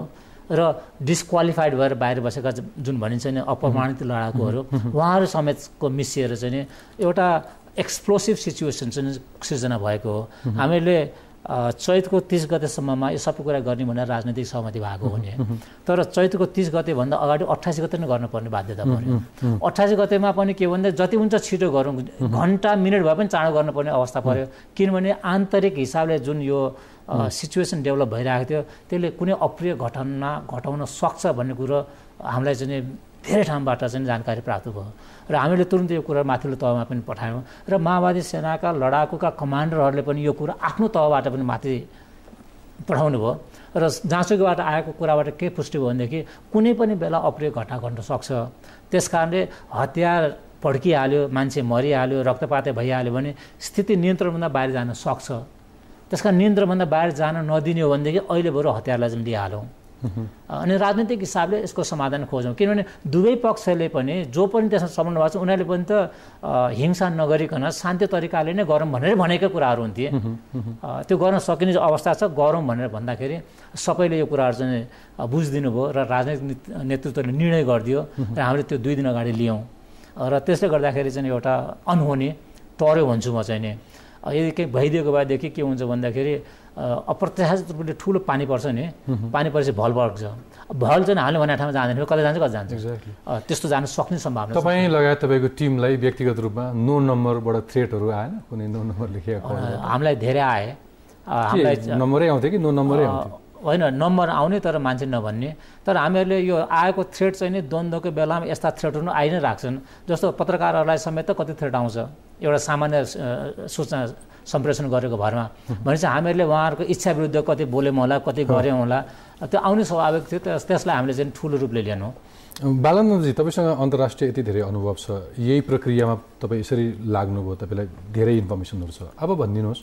र डिस्क्वालिफाइड भएर बाहिर बसेका जुन भनिन्छ नि अपमानित लडाकुहरू उहाँहरू समेतको मिसिएर चाहिँ नि एउटा एक्सप्लोसिभ सिचुएसन चाहिँ सिर्जना भएको हो हामीले चैतको तिस गतेसम्ममा यो सबै कुरा गर्ने भनेर राजनैतिक सहमति भएको हो नि तर चैतको तिस गतेभन्दा अगाडि अट्ठाइस गते नै गर्नुपर्ने बाध्यता पऱ्यो अठाइस गतेमा पनि के भन्दा जति हुन्छ छिटो गरौँ घन्टा मिनट भए पनि चाँडो गर्नुपर्ने अवस्था पऱ्यो किनभने आन्तरिक हिसाबले जुन यो सिचुएसन डेभलप भइरहेको थियो त्यसले कुनै अप्रिय घटना घटाउन सक्छ भन्ने कुरो हामीलाई चाहिँ धेरै ठाउँबाट चाहिँ जानकारी प्राप्त भयो र हामीले तुरन्त यो कुरा माथिल्लो तहमा पनि पठायौँ र माओवादी सेनाका लडाकुका कमान्डरहरूले पनि यो कुरा आफ्नो तहबाट पनि माथि पठाउनु भयो र जहाँसुकैबाट आएको कुराबाट के पुष्टि भयो भनेदेखि कुनै पनि बेला अप्रिय घटना घट्न सक्छ त्यस कारणले हतियार पड्किहाल्यो मान्छे मरिहाल्यो रक्तपातै भइहाल्यो भने स्थिति नियन्त्रणभन्दा बाहिर जान सक्छ त्यस कारण नियन्त्रणभन्दा बाहिर जान नदिने हो भनेदेखि अहिले बरु हतियारलाई चाहिँ लिइहालौँ अनि राजनीतिक हिसाबले यसको समाधान खोजौँ किनभने दुवै पक्षले पनि जो पनि त्यसमा सम्बन्ध भएको छ उनीहरूले पनि त हिंसा नगरिकन शान्ति तरिकाले नै गरौँ भनेर भनेकै कुराहरू हुन्थे त्यो गर्न सकिने अवस्था छ गरौँ भनेर भन्दाखेरि सबैले यो कुराहरू चाहिँ बुझिदिनु भयो र राजनीतिक नेतृत्वले निर्णय गरिदियो र हामीले त्यो दुई दिन अगाडि लियौँ र त्यसले गर्दाखेरि चाहिँ एउटा अनहोनी टर्यो भन्छु म चाहिँ नि यदि केही भइदिएको भएदेखि के हुन्छ भन्दाखेरि अप्रत्याशित रूपले ठुलो पानी पर्छ नि पानी परेपछि भल बग्छ भल चाहिँ हाल्नु भन्ने ठाउँमा जाँदैन कतै जान्छ कतै जान्छ त्यस्तो जानु सक्ने सम्भावना तपाईँ लगायत तपाईँको टिमलाई व्यक्तिगत रूपमा नो नम्बरबाट थ्रेटहरू आएन कुनै नो नम्बर लेखिएको हामीलाई धेरै आए हामीलाई नम्बरै आउँथ्यो कि नो नम्बरै आउँथ्यो होइन नम्बर आउने तर मान्छे नभन्ने तर हामीहरूले यो आएको थ्रेड चाहिँ नि द्वन्द्वको बेलामा यस्ता थ्रेडहरू आइ नै राख्छन् जस्तो पत्रकारहरूलाई समेत कति थ्रेड आउँछ एउटा सामान्य सूचना सम्प्रेषण गरेको भरमा भनेपछि हामीहरूले उहाँहरूको इच्छा विरुद्ध कति बोल्यौँ होला कति गऱ्यौँ होला त्यो आउने स्वाभाविक थियो त्यसलाई हामीले चाहिँ ठुलो रूपले लिएनौँ बालानन्दजी तपाईँसँग अन्तर्राष्ट्रिय यति धेरै अनुभव छ यही प्रक्रियामा तपाईँ यसरी लाग्नुभयो तपाईँलाई धेरै इन्फर्मेसनहरू छ अब भनिदिनुहोस्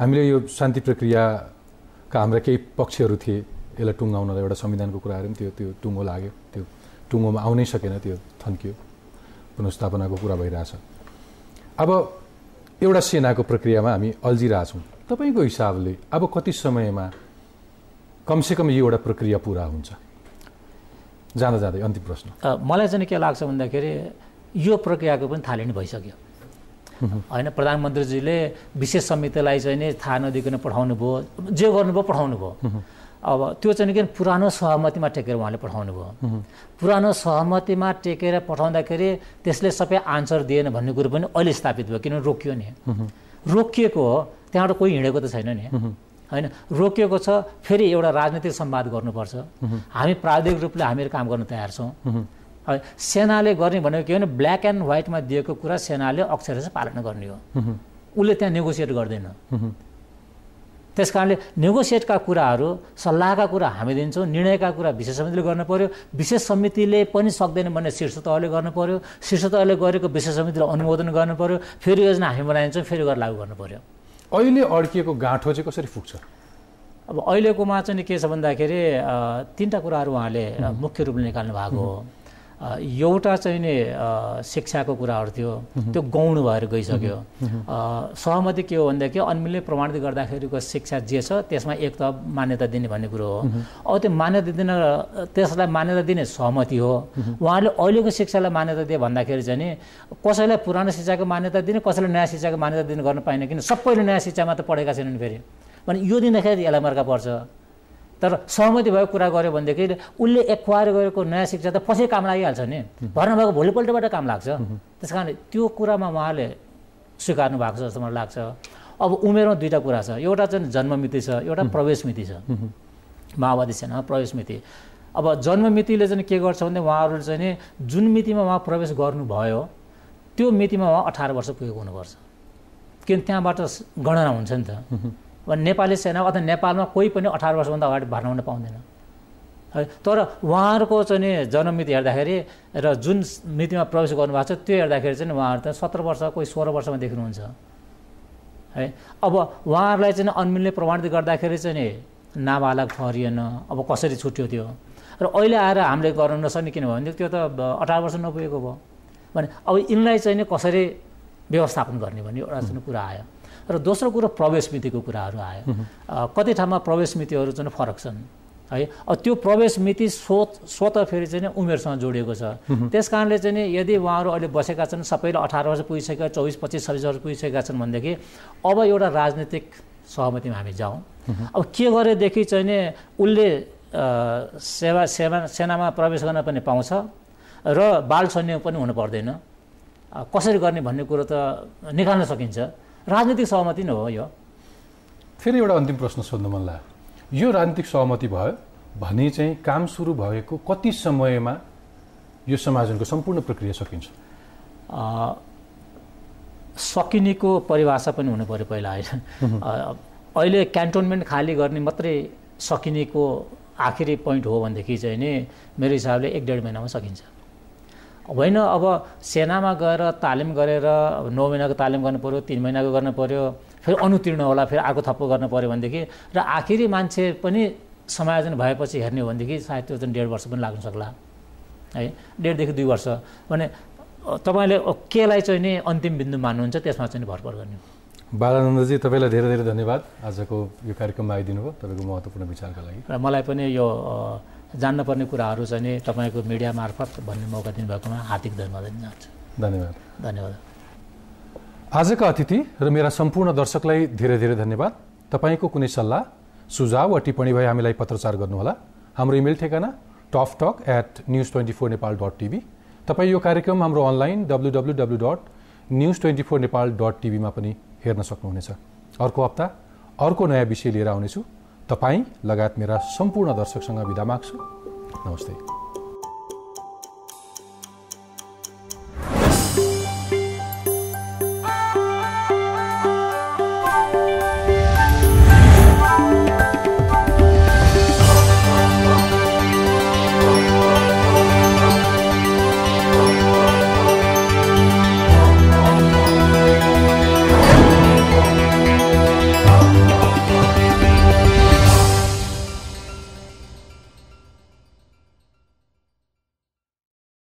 हामीले यो शान्ति प्रक्रियाका हाम्रा केही पक्षहरू थिए यसलाई टुङ्गाउनलाई एउटा संविधानको कुराहरू पनि थियो त्यो टुङ्गो लाग्यो त्यो टुङ्गोमा आउनै सकेन त्यो थन्कियो पुनस्थापनाको कुरा भइरहेछ अब एउटा सेनाको प्रक्रियामा हामी अल्झिरहेछौँ तपाईँको हिसाबले अब कति समयमा कमसेकम यो एउटा प्रक्रिया पुरा हुन्छ जाँदा जाँदै अन्तिम प्रश्न मलाई चाहिँ के लाग्छ भन्दाखेरि यो प्रक्रियाको पनि थालनी भइसक्यो होइन प्रधानमन्त्रीजीले विशेष समितिलाई चाहिँ नि थाहा नदिकन पठाउनु भयो जे गर्नुभयो पठाउनु भयो अब त्यो चाहिँ किन पुरानो सहमतिमा टेकेर उहाँले पठाउनु भयो पुरानो सहमतिमा टेकेर पठाउँदाखेरि त्यसले सबै आन्सर दिएन भन्ने कुरो पनि अहिले स्थापित भयो किनभने रोकियो नि रोकिएको हो त्यहाँबाट कोही हिँडेको त छैन नि होइन रोकिएको छ फेरि एउटा राजनीतिक सम्वाद गर्नुपर्छ हामी प्राविधिक रूपले हामीहरू काम गर्न तयार छौँ है सेनाले गर्ने भनेको के भने ब्ल्याक एन्ड व्हाइटमा दिएको कुरा सेनाले अक्षर पालना गर्ने हो उसले त्यहाँ नेगोसिएट गर्दैन त्यस कारणले नेगोसिएटका कुराहरू सल्लाहका कुरा हामी दिन्छौँ निर्णयका कुरा विशेष समितिले गर्नु पऱ्यो विशेष समितिले पनि सक्दैन भन्ने शीर्ष तहले गर्नु पऱ्यो शीर्ष तहले गरेको विशेष समितिले अनुमोदन गर्नु पऱ्यो फेरि योजना हामी बनाइन्छौँ फेरि गरेर लागू गर्नु पऱ्यो अहिले अड्किएको गाँठो चाहिँ कसरी पुग्छ अब अहिलेकोमा चाहिँ के छ भन्दाखेरि तिनवटा कुराहरू उहाँले मुख्य रूपले निकाल्नु भएको हो एउटा चाहिँ नि शिक्षाको कुराहरू थियो त्यो गौण भएर गइसक्यो सहमति के हो भनेदेखि अनमिलले प्रमाणित गर्दाखेरिको शिक्षा जे छ त्यसमा एक त मान्यता दिने भन्ने कुरो हो अब त्यो मान्यता दिन त्यसलाई मान्यता दिने सहमति हो उहाँहरूले अहिलेको शिक्षालाई मान्यता दिए भन्दाखेरि चाहिँ नि कसैलाई पुरानो शिक्षाको मान्यता दिने कसैलाई नयाँ शिक्षाको मान्यता दिने गर्न पाइने किन सबैले नयाँ शिक्षामा त पढेका छैनन् फेरि भने यो दिँदाखेरि यसलाई मर्का पर्छ तर सहमति भएको कुरा गऱ्यो भनेदेखि उसले एक्वायर गरेको नयाँ शिक्षा त पछि काम लागिहाल्छ नि भर्ना भएको भोलिपल्टबाट काम लाग्छ त्यस कारणले त्यो कुरामा उहाँले स्वीकार्नु भएको छ जस्तो मलाई लाग्छ अब उमेरमा दुईवटा कुरा छ एउटा चाहिँ जन्म मिति छ एउटा प्रवेश मिति छ माओवादी सेनामा प्रवेश मिति अब जन्म मितिले चाहिँ के गर्छ भने उहाँहरूले चाहिँ नि जुन मितिमा उहाँ प्रवेश गर्नुभयो त्यो मितिमा उहाँ अठार वर्ष पुगेको हुनुपर्छ किन त्यहाँबाट गणना हुन्छ नि त वा नेपाली सेना अथवा नेपालमा कोही पनि अठार वर्षभन्दा अगाडि भर्ना हुन पाउँदैन है तर उहाँहरूको चाहिँ जन्ममिति हेर्दाखेरि र जुन मितिमा प्रवेश गर्नुभएको छ त्यो हेर्दाखेरि चाहिँ उहाँहरू त सत्र वर्ष कोही सोह्र वर्षमा देख्नुहुन्छ है अब उहाँहरूलाई चाहिँ अनमिलले प्रमाणित गर्दाखेरि चाहिँ नि नाबालक ठहरिएन अब कसरी छुट्यो त्यो र अहिले आएर हामीले गर्न नसक्ने किन भने त्यो त अठार वर्ष नपुगेको भयो भने अब यिनलाई चाहिँ नि कसरी व्यवस्थापन गर्ने भन्ने एउटा चाहिँ कुरा आयो र दोस्रो कुरो प्रवेश मितिको कुराहरू आयो कति ठाउँमा प्रवेश मितिहरू चाहिँ फरक छन् है अब त्यो प्रवेश मिति स्वत स्वत फेरि चाहिँ उमेरसँग जोडिएको छ त्यस कारणले चाहिँ यदि उहाँहरू अहिले बसेका छन् सबैले अठार वर्ष पुगिसकेका चौबिस पच्चिस छब्बिस वर्ष पुगिसकेका छन् भनेदेखि अब एउटा राजनीतिक सहमतिमा हामी जाउँ अब के गरेदेखि चाहिँ उसले सेवा सेवा सेनामा प्रवेश गर्न पनि पाउँछ र बाल सैन्य पनि हुनु पर्दैन कसरी गर्ने भन्ने कुरो त निकाल्न सकिन्छ राजनीतिक सहमति नै हो यो फेरि एउटा अन्तिम प्रश्न सोध्नु मन लाग्यो यो राजनीतिक सहमति भयो भने चाहिँ काम सुरु भएको कति समयमा यो समाजको सम्पूर्ण प्रक्रिया सकिन्छ सकिनेको परिभाषा पनि हुनु पऱ्यो पहिला होइन अहिले क्यान्टोनमेन्ट खाली गर्ने मात्रै सकिनेको आखिरी पोइन्ट हो भनेदेखि चाहिँ नि मेरो हिसाबले एक डेढ महिनामा सकिन्छ होइन अब सेनामा गएर तालिम गरेर नौ महिनाको तालिम पऱ्यो तिन महिनाको गर्नु पऱ्यो फेरि अनुतीर्ण होला फेरि अर्को थप्पो गर्नु पऱ्यो भनेदेखि र आखिरी मान्छे पनि समायोजन भएपछि हेर्ने हो भनेदेखि सायद त्यो चाहिँ डेढ वर्ष पनि लाग्न सक्ला है डेढदेखि दुई वर्ष भने तपाईँले केलाई चाहिँ नि अन्तिम बिन्दु मान्नुहुन्छ त्यसमा चाहिँ भरपर गर्ने बालानन्दजी तपाईँलाई धेरै धेरै धन्यवाद आजको यो कार्यक्रममा आइदिनु भयो तपाईँको महत्त्वपूर्ण विचारको लागि र मलाई पनि यो जान्नुपर्ने कुराहरू चाहिँ तपाईँको मिडिया मार्फत भन्ने मौका दिनुभएकोमा हार्दिक धन्यवाद दिन चाहन्छु धन्यवाद धन्यवाद आजका अतिथि र मेरा सम्पूर्ण दर्शकलाई धेरै धेरै धन्यवाद तपाईँको कुनै सल्लाह सुझाव वा टिप्पणी भए हामीलाई पत्रचार गर्नुहोला हाम्रो इमेल ठेगाना tough talk at news twenty four Nepal dot TV तपाईँ यो कार्यक्रम हाम्रो online W W W dot news twenty four Nepal dot टिभीमा पनि हेर्न सक्नुहुनेछ अर्को हप्ता अर्को नयाँ विषय लिएर आउनेछु तपाईँ लगायत मेरा सम्पूर्ण दर्शकसँग विदा माग्छु नमस्ते